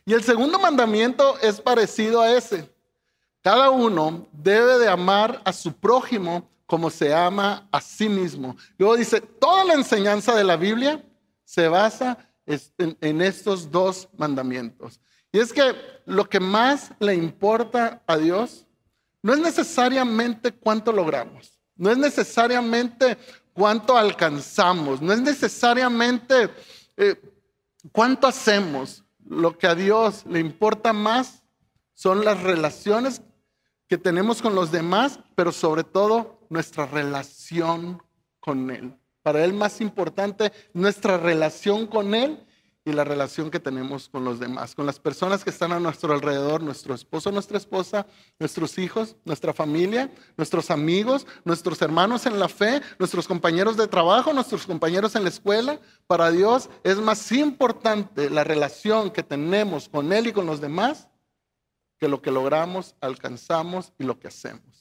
y el segundo mandamiento es parecido a ese. Cada uno debe de amar a su prójimo como se ama a sí mismo. Luego dice, toda la enseñanza de la Biblia se basa en, estos dos mandamientos. Y es que lo que más le importa a Dios no es necesariamente cuánto logramos, no es necesariamente cuánto alcanzamos, no es necesariamente eh, cuánto hacemos. Lo que a Dios le importa más son las relaciones que tenemos con los demás, pero sobre todo nuestra relación con Él. Para Él más importante nuestra relación con Él y la relación que tenemos con los demás, con las personas que están a nuestro alrededor, nuestro esposo, nuestra esposa, nuestros hijos, nuestra familia, nuestros amigos, nuestros hermanos en la fe, nuestros compañeros de trabajo, nuestros compañeros en la escuela. Para Dios es más importante la relación que tenemos con Él y con los demás que lo que logramos, alcanzamos y lo que hacemos.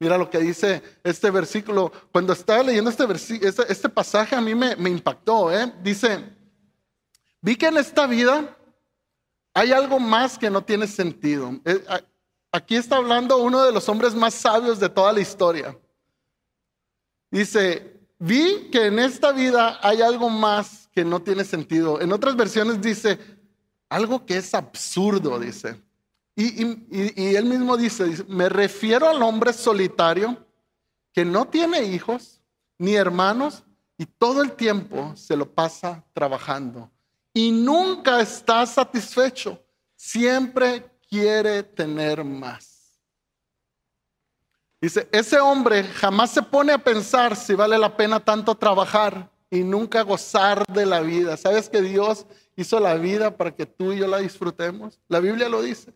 Mira lo que dice este versículo. Cuando estaba leyendo este, este, este pasaje a mí me, me impactó. ¿eh? Dice, vi que en esta vida hay algo más que no tiene sentido. Eh, aquí está hablando uno de los hombres más sabios de toda la historia. Dice, vi que en esta vida hay algo más que no tiene sentido. En otras versiones dice, algo que es absurdo, dice. Y, él mismo dice, me refiero al hombre solitario que no tiene hijos ni hermanos y todo el tiempo se lo pasa trabajando y nunca está satisfecho, siempre quiere tener más. Dice, ese hombre jamás se pone a pensar si vale la pena tanto trabajar y nunca gozar de la vida. ¿Sabes que Dios hizo la vida para que tú y yo la disfrutemos? La Biblia lo dice.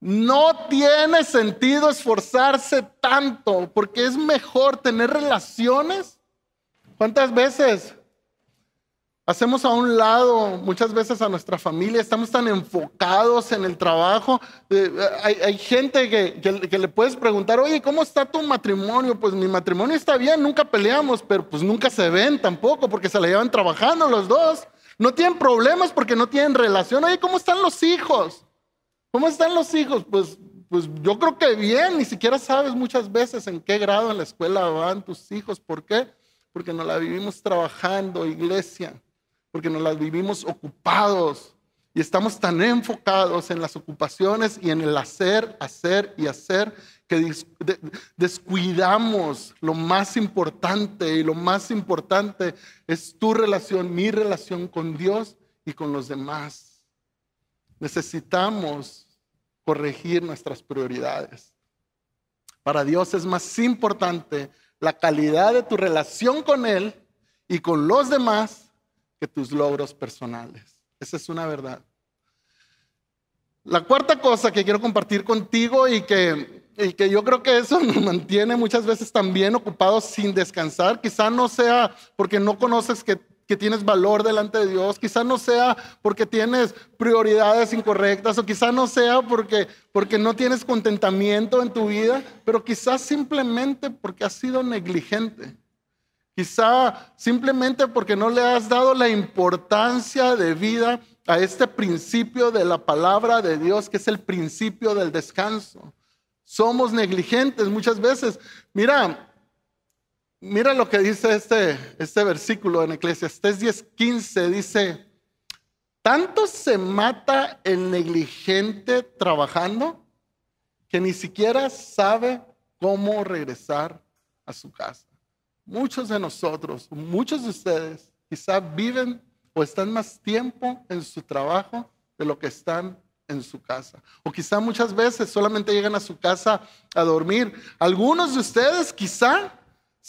No tiene sentido esforzarse tanto porque es mejor tener relaciones. ¿Cuántas veces hacemos a un lado muchas veces a nuestra familia? Estamos tan enfocados en el trabajo. Eh, eh, hay, gente que, que, le puedes preguntar, oye, ¿cómo está tu matrimonio? Pues mi matrimonio está bien, nunca peleamos, pero pues nunca se ven tampoco porque se la llevan trabajando los dos. No tienen problemas porque no tienen relación. Oye, ¿cómo están los hijos? ¿Cómo están los hijos? Pues, pues yo creo que bien, ni siquiera sabes muchas veces en qué grado en la escuela van tus hijos. ¿Por qué? Porque nos la vivimos trabajando, iglesia, porque nos la vivimos ocupados y estamos tan enfocados en las ocupaciones y en el hacer, hacer y hacer que descuidamos lo más importante y lo más importante es tu relación, mi relación con Dios y con los demás. Necesitamos corregir nuestras prioridades. Para Dios es más importante la calidad de tu relación con Él y con los demás que tus logros personales. Esa es una verdad. La cuarta cosa que quiero compartir contigo y que, y que yo creo que eso nos mantiene muchas veces también ocupados sin descansar, quizá no sea porque no conoces que que tienes valor delante de Dios, quizá no sea porque tienes prioridades incorrectas o quizá no sea porque, porque no tienes contentamiento en tu vida, pero quizás simplemente porque has sido negligente. Quizá simplemente porque no le has dado la importancia de vida a este principio de la palabra de Dios, que es el principio del descanso. Somos negligentes muchas veces. Mira, Mira lo que dice este, este versículo en Eclesiastes 10:15. Dice, tanto se mata el negligente trabajando que ni siquiera sabe cómo regresar a su casa. Muchos de nosotros, muchos de ustedes, quizá viven o están más tiempo en su trabajo de lo que están en su casa. O quizá muchas veces solamente llegan a su casa a dormir. Algunos de ustedes quizá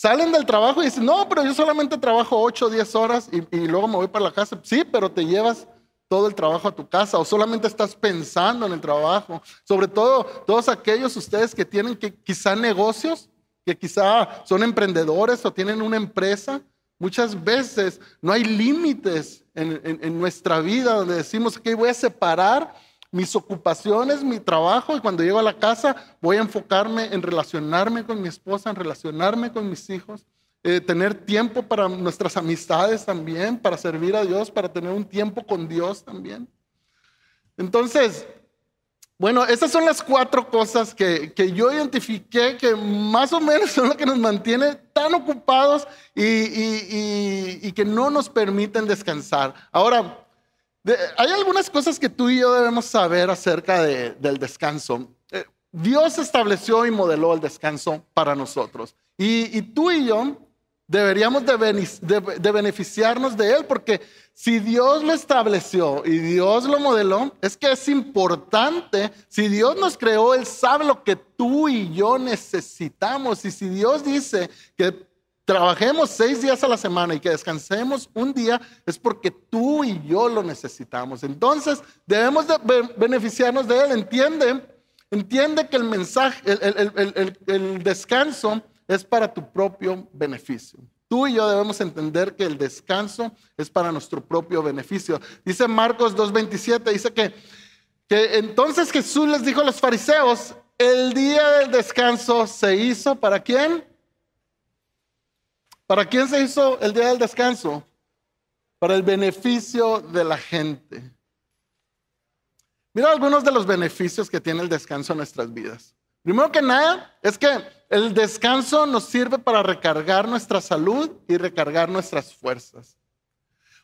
Salen del trabajo y dicen, no, pero yo solamente trabajo 8 o 10 horas y, luego me voy para la casa. Sí, pero te llevas todo el trabajo a tu casa o solamente estás pensando en el trabajo. Sobre todo todos aquellos ustedes que tienen que, quizá negocios, que quizá son emprendedores o tienen una empresa. Muchas veces no hay límites en, nuestra vida donde decimos que voy a separar mis ocupaciones, mi trabajo, y cuando llego a la casa voy a enfocarme en relacionarme con mi esposa, en relacionarme con mis hijos, eh, tener tiempo para nuestras amistades también, para servir a Dios, para tener un tiempo con Dios también. Entonces, bueno, esas son las cuatro cosas que, yo identifiqué que más o menos son las que nos mantiene tan ocupados y, y que no nos permiten descansar. Ahora, hay algunas cosas que tú y yo debemos saber acerca del descanso. Eh, Dios estableció y modeló el descanso para nosotros. Y, tú y yo deberíamos de, beneficiarnos de él, porque si Dios lo estableció y Dios lo modeló, es que es importante, si Dios nos creó, Él sabe lo que tú y yo necesitamos. Y si Dios dice que trabajemos seis días a la semana y que descansemos un día es porque tú y yo lo necesitamos. Entonces debemos beneficiarnos de él. Entiende, entiende que el mensaje, el, descanso es para tu propio beneficio. Tú y yo debemos entender que el descanso es para nuestro propio beneficio. Dice Marcos 2.27, dice que, que entonces Jesús les dijo a los fariseos, el día del descanso se hizo para quién? ¿Para quién se hizo el día del descanso? Para el beneficio de la gente. Mira algunos de los beneficios que tiene el descanso en nuestras vidas. Primero que nada, es que el descanso nos sirve para recargar nuestra salud y recargar nuestras fuerzas.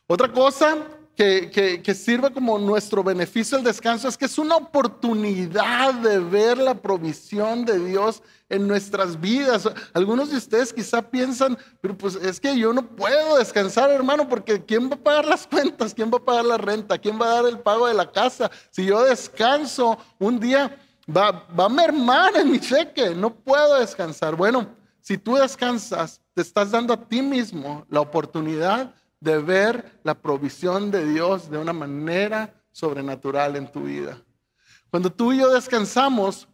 Otra cosa que, sirva como nuestro beneficio el descanso es que es una oportunidad de ver la provisión de Dios en nuestras vidas. Algunos de ustedes quizá piensan, pero pues es que yo no puedo descansar, hermano, porque ¿quién va a pagar las cuentas? ¿Quién va a pagar la renta? ¿Quién va a dar el pago de la casa? Si yo descanso un día, va, va a mermar en mi cheque, no puedo descansar. Bueno, si tú descansas, te estás dando a ti mismo la oportunidad de ver la provisión de Dios de una manera sobrenatural en tu vida. Cuando tú y yo descansamos,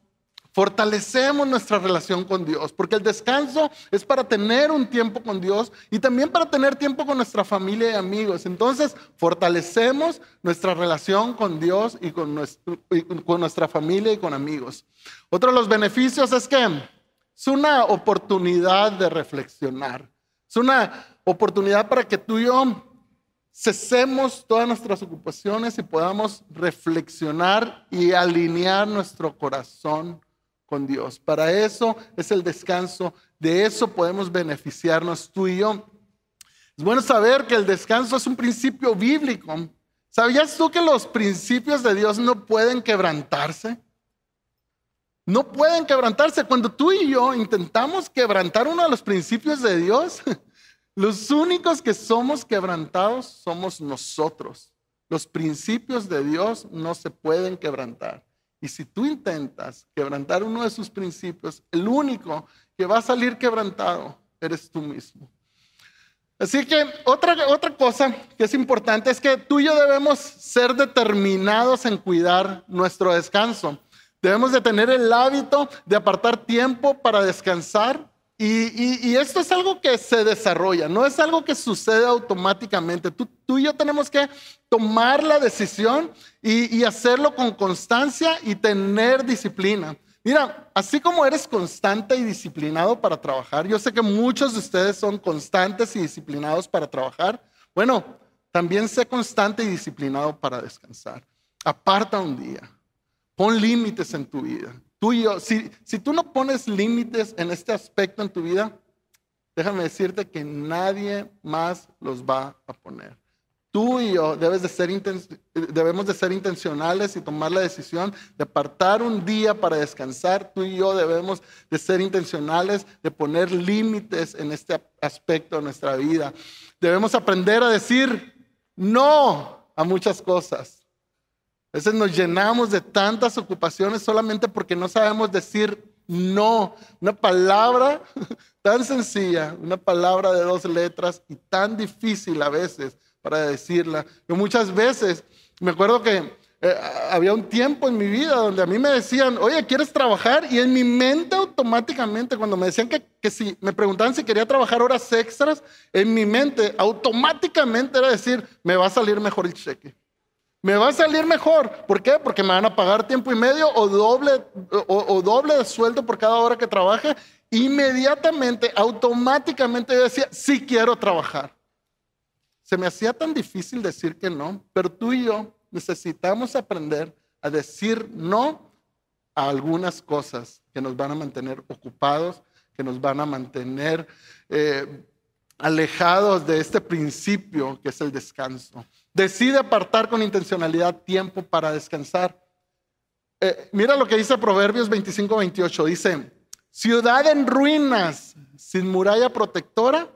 fortalecemos nuestra relación con Dios, porque el descanso es para tener un tiempo con Dios y también para tener tiempo con nuestra familia y amigos. Entonces, fortalecemos nuestra relación con Dios y con, nuestra familia y con amigos. Otro de los beneficios es que es una oportunidad de reflexionar, es una oportunidad para que tú y yo cesemos todas nuestras ocupaciones y podamos reflexionar y alinear nuestro corazón con Dios. Para eso es el descanso, de eso podemos beneficiarnos tú y yo. Es bueno saber que el descanso es un principio bíblico. ¿Sabías tú que los principios de Dios no pueden quebrantarse? No pueden quebrantarse. Cuando tú y yo intentamos quebrantar uno de los principios de Dios, Los únicos que somos quebrantados somos nosotros. Los principios de Dios no se pueden quebrantar. Y si tú intentas quebrantar uno de sus principios, el único que va a salir quebrantado eres tú mismo. Así que otra, otra cosa que es importante es que tú y yo debemos ser determinados en cuidar nuestro descanso. Debemos de tener el hábito de apartar tiempo para descansar y, esto es algo que se desarrolla, no es algo que sucede automáticamente. Tú, y yo tenemos que tomar la decisión y, y, hacerlo con constancia y tener disciplina. Mira, así como eres constante y disciplinado para trabajar, yo sé que muchos de ustedes son constantes y disciplinados para trabajar. Bueno, también sé constante y disciplinado para descansar. Aparta un día, pon límites en tu vida. Tú y yo, si, tú no pones límites en este aspecto en tu vida, déjame decirte que nadie más los va a poner. Tú y yo debemos de ser intencionales y tomar la decisión de apartar un día para descansar. Tú y yo debemos de ser intencionales, de poner límites en este aspecto de nuestra vida. Debemos aprender a decir no a muchas cosas. A veces nos llenamos de tantas ocupaciones solamente porque no sabemos decir no. Una palabra tan sencilla, una palabra de dos letras y tan difícil a veces para decirla. Yo muchas veces me acuerdo que eh, había un tiempo en mi vida donde a mí me decían, oye, ¿quieres trabajar? Y en mi mente automáticamente, cuando me decían que, que si me preguntaban si quería trabajar horas extras, en mi mente automáticamente era decir, me va a salir mejor el cheque. Me va a salir mejor. ¿Por qué? Porque me van a pagar tiempo y medio o doble, o, doble de sueldo por cada hora que trabaje. Inmediatamente, automáticamente yo decía, sí quiero trabajar. Se me hacía tan difícil decir que no, pero tú y yo necesitamos aprender a decir no a algunas cosas que nos van a mantener ocupados, que nos van a mantener eh, alejados de este principio que es el descanso. Decide apartar con intencionalidad tiempo para descansar. Eh, mira lo que dice Proverbios 25, 28. Dice, ciudad en ruinas, sin muralla protectora.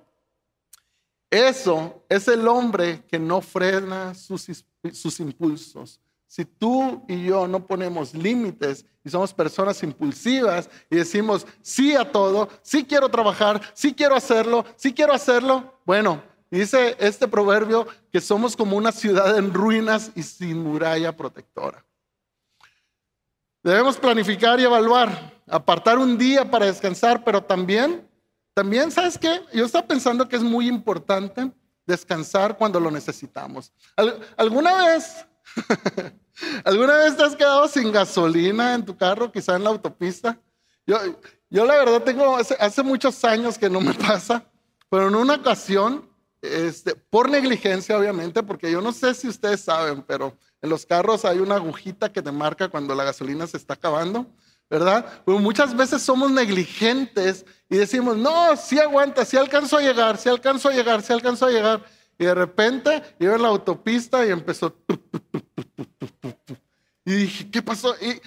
Eso es el hombre que no frena sus impulsos. Si tú y yo no ponemos límites y somos personas impulsivas y decimos sí a todo, sí quiero trabajar, sí quiero hacerlo, sí quiero hacerlo, bueno, Dice este proverbio que somos como una ciudad en ruinas y sin muralla protectora. Debemos planificar y evaluar, apartar un día para descansar, pero también, también, ¿sabes qué? Yo estaba pensando que es muy importante descansar cuando lo necesitamos. ¿Alguna vez, alguna vez te has quedado sin gasolina en tu carro, quizá en la autopista? Yo, yo la verdad tengo, hace, hace muchos años que no me pasa, pero en una ocasión este, por negligencia obviamente, porque yo no sé si ustedes saben, pero en los carros hay una agujita que te marca cuando la gasolina se está acabando, ¿verdad? muchas veces somos negligentes y decimos, no, sí aguanta, sí alcanzo a llegar, sí alcanzo a llegar, sí alcanzo a llegar. Y de repente iba en la autopista y empezó... Y dije, ¿qué pasó? Y,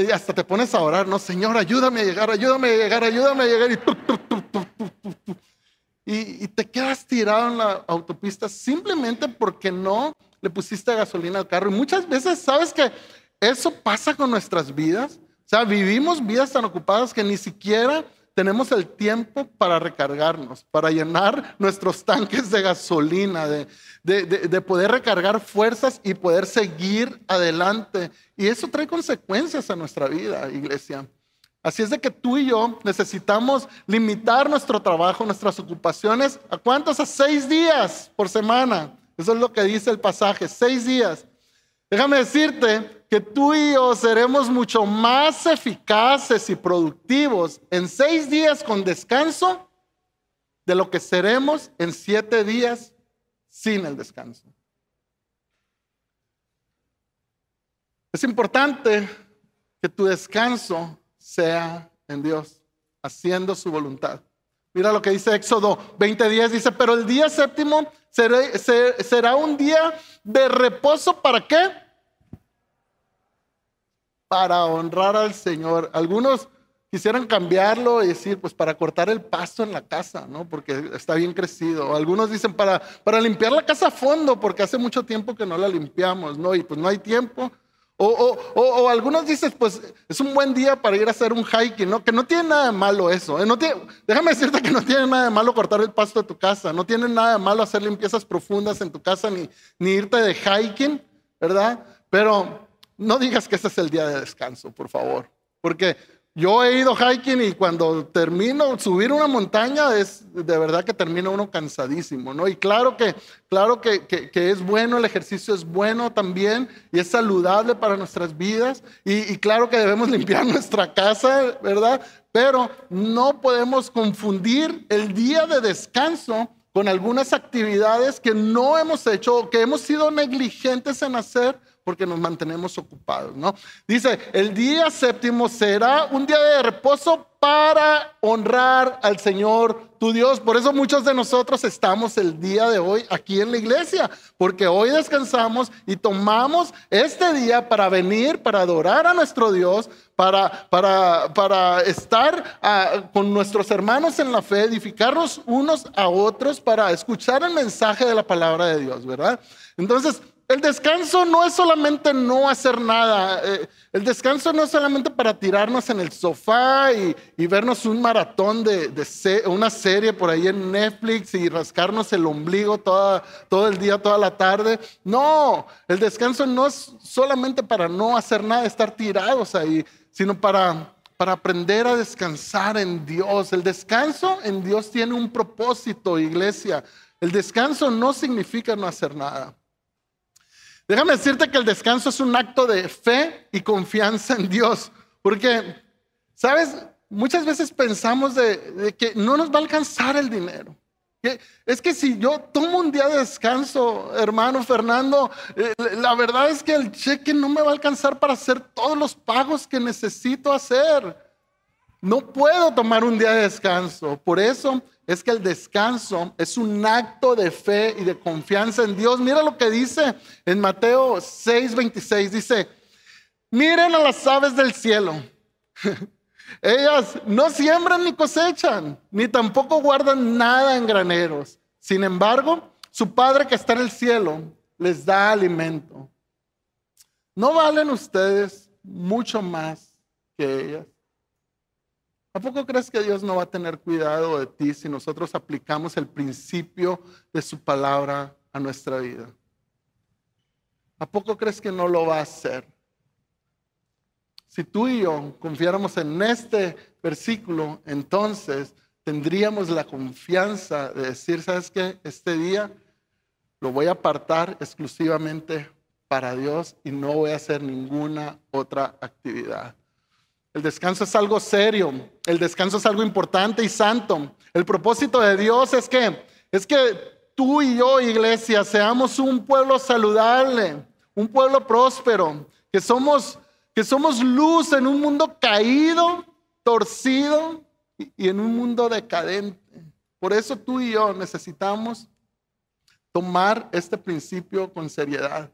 y, hasta te pones a orar, no, Señor, ayúdame a llegar, ayúdame a llegar, ayúdame a llegar. Y y, te quedas tirado en la autopista simplemente porque no le pusiste gasolina al carro. Y muchas veces, ¿sabes que eso pasa con nuestras vidas? O sea, vivimos vidas tan ocupadas que ni siquiera tenemos el tiempo para recargarnos, para llenar nuestros tanques de gasolina, de, poder recargar fuerzas y poder seguir adelante. Y eso trae consecuencias a nuestra vida, iglesia. Así es de que tú y yo necesitamos limitar nuestro trabajo, nuestras ocupaciones, ¿a cuántos? A seis días por semana. Eso es lo que dice el pasaje, seis días. Déjame decirte que tú y yo seremos mucho más eficaces y productivos en seis días con descanso de lo que seremos en siete días sin el descanso. Es importante que tu descanso sea en Dios, haciendo su voluntad. Mira lo que dice Éxodo 20:10, dice, pero el día séptimo será, un día de reposo para qué? Para honrar al Señor. Algunos quisieran cambiarlo y decir, pues para cortar el pasto en la casa, ¿no? Porque está bien crecido. Algunos dicen para, para limpiar la casa a fondo, porque hace mucho tiempo que no la limpiamos, ¿no? Y pues no hay tiempo, o, o, o, algunos dices, pues es un buen día para ir a hacer un hiking, ¿no? Que no tiene nada de malo eso. ¿eh? No déjame decirte que no tiene nada de malo cortar el pasto de tu casa, no tiene nada de malo hacer limpiezas profundas en tu casa ni, ni irte de hiking, ¿verdad? Pero no digas que ese es el día de descanso, por favor. Porque yo he ido hiking y cuando termino, subir una montaña es de verdad que termino uno cansadísimo, ¿no? Y claro que, claro que, que, es bueno, el ejercicio es bueno también y es saludable para nuestras vidas y, y claro que debemos limpiar nuestra casa, ¿verdad? Pero no podemos confundir el día de descanso con algunas actividades que no hemos hecho o que hemos sido negligentes en hacer porque nos mantenemos ocupados, ¿no? Dice, el día séptimo será un día de reposo para honrar al Señor tu Dios. Por eso muchos de nosotros estamos el día de hoy aquí en la iglesia, porque hoy descansamos y tomamos este día para venir, para adorar a nuestro Dios, para, para, para estar ah, con nuestros hermanos en la fe, edificarnos unos a otros, para escuchar el mensaje de la palabra de Dios, ¿verdad? Entonces, el descanso no es solamente no hacer nada. Eh, el descanso no es solamente para tirarnos en el sofá y, vernos un maratón de, una serie por ahí en Netflix y rascarnos el ombligo toda, todo el día, toda la tarde. No, el descanso no es solamente para no hacer nada, estar tirados ahí, sino para, para aprender a descansar en Dios. El descanso en Dios tiene un propósito, iglesia. El descanso no significa no hacer nada. Déjame decirte que el descanso es un acto de fe y confianza en Dios, porque, ¿sabes? Muchas veces pensamos de, que no nos va a alcanzar el dinero. Que es que si yo tomo un día de descanso, hermano Fernando, eh, la verdad es que el cheque no me va a alcanzar para hacer todos los pagos que necesito hacer. No puedo tomar un día de descanso. Por eso es que el descanso es un acto de fe y de confianza en Dios. Mira lo que dice en Mateo 6.26. Dice, miren a las aves del cielo. Ellas no siembran ni cosechan, ni tampoco guardan nada en graneros. Sin embargo, su Padre que está en el cielo les da alimento. ¿No valen ustedes mucho más que ellas? ¿A poco crees que Dios no va a tener cuidado de ti si nosotros aplicamos el principio de su palabra a nuestra vida? ¿A poco crees que no lo va a hacer? Si tú y yo confiáramos en este versículo, entonces tendríamos la confianza de decir, ¿sabes qué? Este día lo voy a apartar exclusivamente para Dios y no voy a hacer ninguna otra actividad. El descanso es algo serio, el descanso es algo importante y santo. El propósito de Dios es que es que tú y yo, iglesia, seamos un pueblo saludable, un pueblo próspero, que somos que somos luz en un mundo caído, torcido y en un mundo decadente. Por eso tú y yo necesitamos tomar este principio con seriedad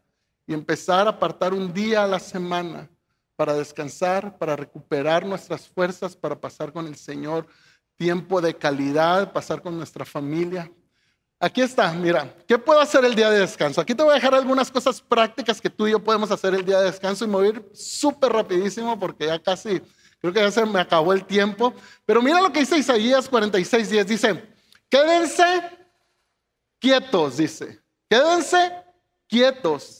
y empezar a apartar un día a la semana para descansar, para recuperar nuestras fuerzas, para pasar con el Señor tiempo de calidad, pasar con nuestra familia. Aquí está, mira, ¿qué puedo hacer el día de descanso? Aquí te voy a dejar algunas cosas prácticas que tú y yo podemos hacer el día de descanso y mover súper rapidísimo porque ya casi, creo que ya se me acabó el tiempo. Pero mira lo que dice Isaías 46.10, dice, quédense quietos, dice, quédense quietos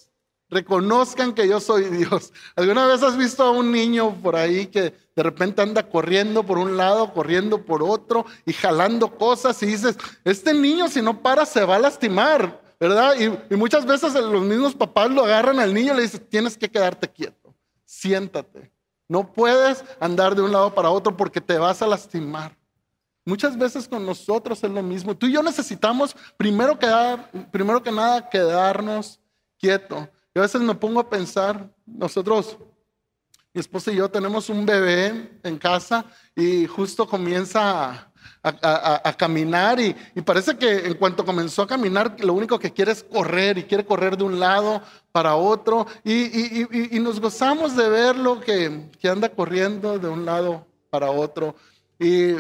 reconozcan que yo soy Dios. ¿Alguna vez has visto a un niño por ahí que de repente anda corriendo por un lado, corriendo por otro y jalando cosas y dices, este niño si no para se va a lastimar, ¿verdad? Y, muchas veces los mismos papás lo agarran al niño y le dicen, tienes que quedarte quieto, siéntate. No puedes andar de un lado para otro porque te vas a lastimar. Muchas veces con nosotros es lo mismo. Tú y yo necesitamos primero, quedar, primero que nada quedarnos quieto yo a veces me pongo a pensar, nosotros, mi esposa y yo tenemos un bebé en casa y justo comienza a, caminar y, parece que en cuanto comenzó a caminar, lo único que quiere es correr y quiere correr de un lado para otro y, nos gozamos de verlo que, que anda corriendo de un lado para otro. Y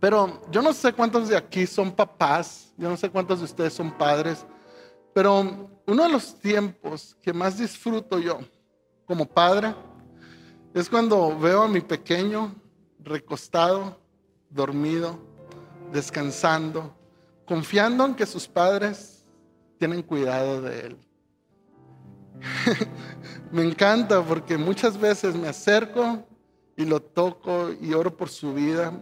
pero yo no sé cuántos de aquí son papás, yo no sé cuántos de ustedes son padres, pero uno de los tiempos que más disfruto yo como padre es cuando veo a mi pequeño recostado, dormido, descansando, confiando en que sus padres tienen cuidado de él. me encanta porque muchas veces me acerco y lo toco y oro por su vida.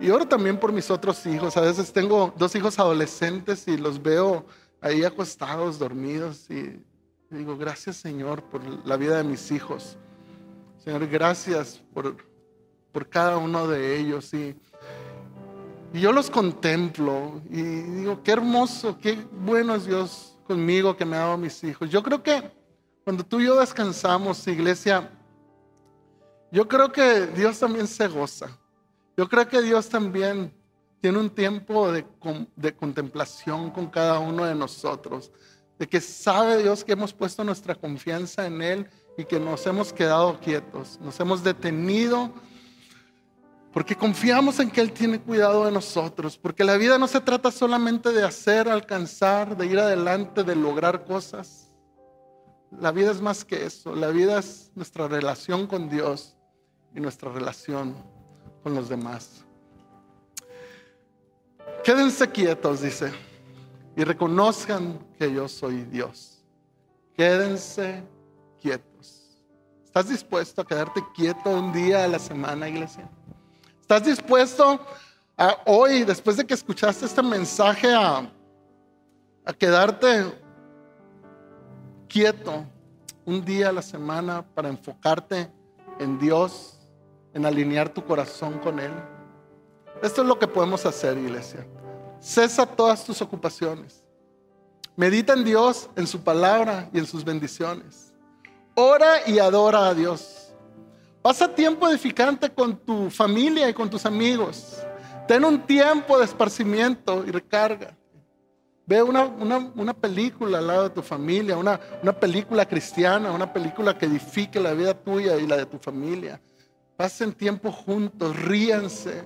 Y oro también por mis otros hijos. A veces tengo dos hijos adolescentes y los veo ahí acostados, dormidos, y digo, gracias Señor por la vida de mis hijos. Señor, gracias por, por cada uno de ellos. Y, y yo los contemplo y digo, qué hermoso, qué bueno es Dios conmigo que me ha dado mis hijos. Yo creo que cuando tú y yo descansamos, iglesia, yo creo que Dios también se goza. Yo creo que Dios también tiene un tiempo de, contemplación con cada uno de nosotros, de que sabe Dios que hemos puesto nuestra confianza en Él y que nos hemos quedado quietos, nos hemos detenido, porque confiamos en que Él tiene cuidado de nosotros, porque la vida no se trata solamente de hacer, alcanzar, de ir adelante, de lograr cosas. La vida es más que eso, la vida es nuestra relación con Dios y nuestra relación con los demás quédense quietos, dice, y reconozcan que yo soy Dios. Quédense quietos. ¿Estás dispuesto a quedarte quieto un día a la semana, iglesia? ¿Estás dispuesto a hoy, después de que escuchaste este mensaje, a, a quedarte quieto un día a la semana para enfocarte en Dios, en alinear tu corazón con Él? Esto es lo que podemos hacer, iglesia. Cesa todas tus ocupaciones. Medita en Dios, en su palabra y en sus bendiciones. Ora y adora a Dios. Pasa tiempo edificante con tu familia y con tus amigos. Ten un tiempo de esparcimiento y recarga. Ve una, película al lado de tu familia, una, una película cristiana, una película que edifique la vida tuya y la de tu familia. Pasen tiempo juntos, ríanse,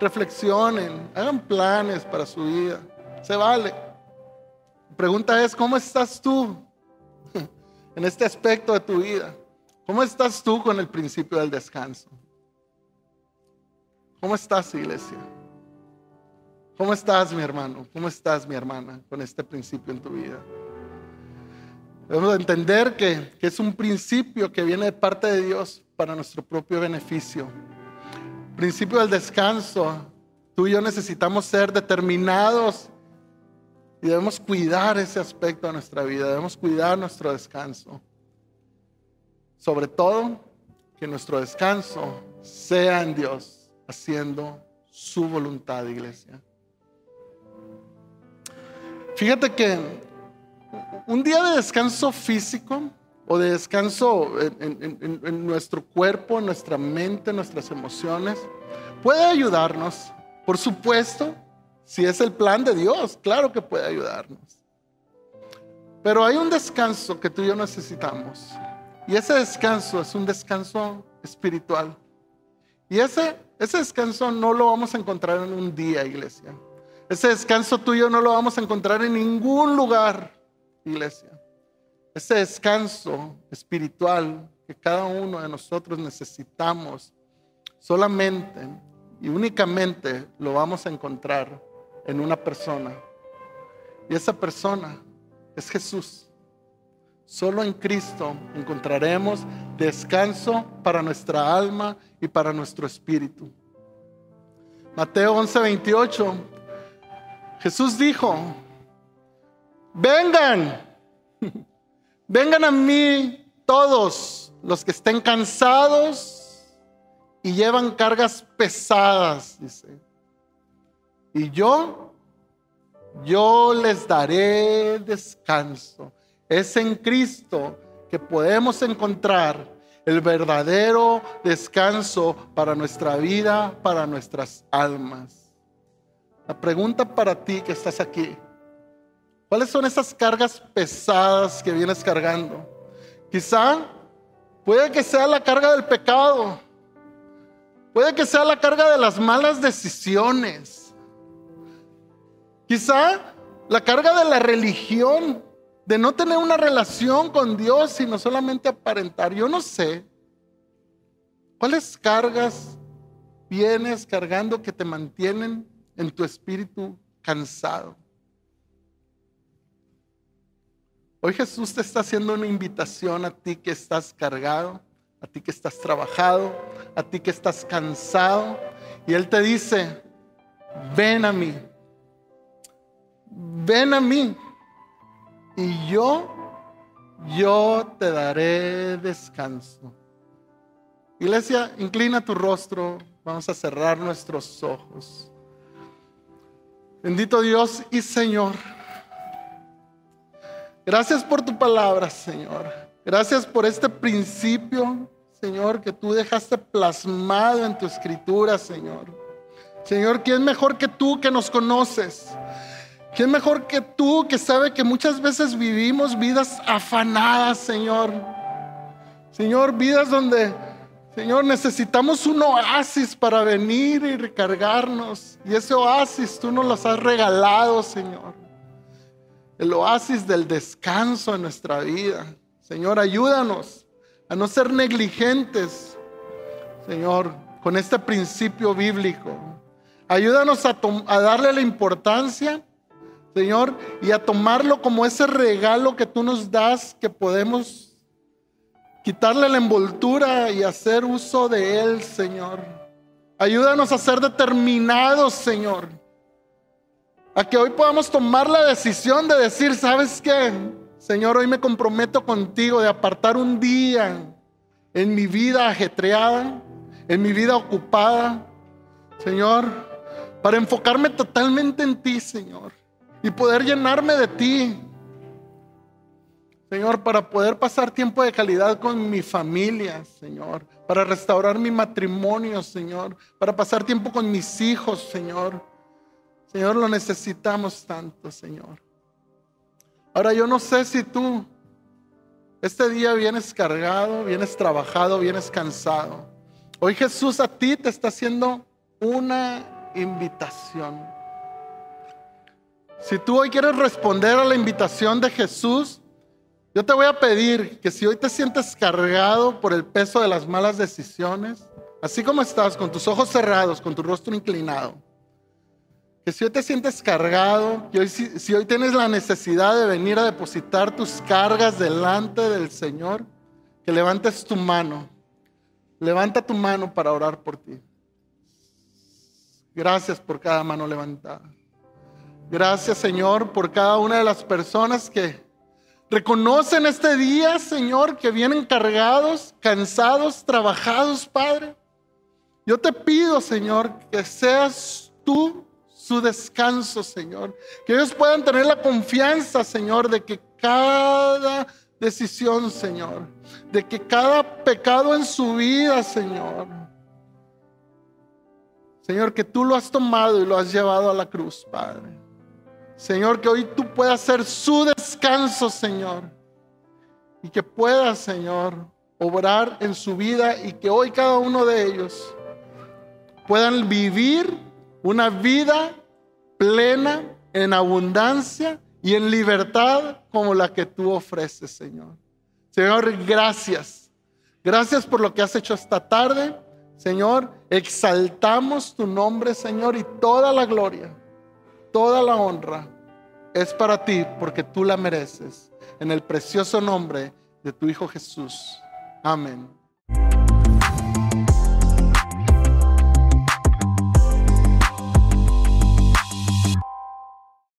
reflexionen, hagan planes para su vida. Se vale. La pregunta es, ¿cómo estás tú en este aspecto de tu vida? ¿Cómo estás tú con el principio del descanso? ¿Cómo estás, iglesia? ¿Cómo estás, mi hermano? ¿Cómo estás, mi hermana, con este principio en tu vida? Debemos entender que es un principio que viene de parte de Dios para nuestro propio beneficio, principio del descanso, tú y yo necesitamos ser determinados y debemos cuidar ese aspecto de nuestra vida, debemos cuidar nuestro descanso. Sobre todo, que nuestro descanso sea en Dios, haciendo su voluntad, iglesia. Fíjate que un día de descanso físico o de descanso en, nuestro cuerpo, en nuestra mente, nuestras emociones, puede ayudarnos. Por supuesto, si es el plan de Dios, claro que puede ayudarnos. Pero hay un descanso que tú y yo necesitamos. Y ese descanso es un descanso espiritual. Y ese, ese descanso no lo vamos a encontrar en un día, iglesia. Ese descanso tuyo no lo vamos a encontrar en ningún lugar, iglesia. Ese descanso espiritual que cada uno de nosotros necesitamos solamente y únicamente lo vamos a encontrar en una persona. Y esa persona es Jesús. Solo en Cristo encontraremos descanso para nuestra alma y para nuestro espíritu. Mateo 11:28, Jesús dijo, vengan Vengan a mí todos los que estén cansados y llevan cargas pesadas, dice. Y yo, yo les daré descanso. Es en Cristo que podemos encontrar el verdadero descanso para nuestra vida, para nuestras almas. La pregunta para ti que estás aquí ¿Cuáles son esas cargas pesadas que vienes cargando? Quizá puede que sea la carga del pecado, puede que sea la carga de las malas decisiones, quizá la carga de la religión, de no tener una relación con Dios, sino solamente aparentar. Yo no sé cuáles cargas vienes cargando que te mantienen en tu espíritu cansado. Hoy Jesús te está haciendo una invitación a ti que estás cargado, a ti que estás trabajado, a ti que estás cansado. Y Él te dice, ven a mí, ven a mí. Y yo, yo te daré descanso. Iglesia, inclina tu rostro, vamos a cerrar nuestros ojos. Bendito Dios y Señor. Gracias por tu palabra, Señor. Gracias por este principio, Señor, que tú dejaste plasmado en tu escritura, Señor. Señor, ¿quién mejor que tú que nos conoces? ¿Quién mejor que tú que sabe que muchas veces vivimos vidas afanadas, Señor? Señor, vidas donde, Señor, necesitamos un oasis para venir y recargarnos. Y ese oasis tú nos lo has regalado, Señor el oasis del descanso en nuestra vida. Señor, ayúdanos a no ser negligentes, Señor, con este principio bíblico. Ayúdanos a, darle la importancia, Señor, y a tomarlo como ese regalo que tú nos das que podemos quitarle la envoltura y hacer uso de él, Señor. Ayúdanos a ser determinados, Señor a que hoy podamos tomar la decisión de decir, ¿sabes qué? Señor, hoy me comprometo contigo de apartar un día en mi vida ajetreada, en mi vida ocupada, Señor, para enfocarme totalmente en ti, Señor, y poder llenarme de ti. Señor, para poder pasar tiempo de calidad con mi familia, Señor, para restaurar mi matrimonio, Señor, para pasar tiempo con mis hijos, Señor, Señor, lo necesitamos tanto, Señor. Ahora yo no sé si tú este día vienes cargado, vienes trabajado, vienes cansado. Hoy Jesús a ti te está haciendo una invitación. Si tú hoy quieres responder a la invitación de Jesús, yo te voy a pedir que si hoy te sientes cargado por el peso de las malas decisiones, así como estás, con tus ojos cerrados, con tu rostro inclinado, si hoy te sientes cargado, si hoy tienes la necesidad de venir a depositar tus cargas delante del Señor, que levantes tu mano. Levanta tu mano para orar por ti. Gracias por cada mano levantada. Gracias, Señor, por cada una de las personas que reconocen este día, Señor, que vienen cargados, cansados, trabajados, Padre. Yo te pido, Señor, que seas tú su descanso, Señor. Que ellos puedan tener la confianza, Señor, de que cada decisión, Señor, de que cada pecado en su vida, Señor, Señor, que tú lo has tomado y lo has llevado a la cruz, Padre. Señor, que hoy tú puedas ser su descanso, Señor. Y que puedas, Señor, obrar en su vida y que hoy cada uno de ellos puedan vivir una vida plena, en abundancia y en libertad como la que tú ofreces, Señor. Señor, gracias. Gracias por lo que has hecho esta tarde. Señor, exaltamos tu nombre, Señor, y toda la gloria, toda la honra es para ti porque tú la mereces. En el precioso nombre de tu Hijo Jesús. Amén.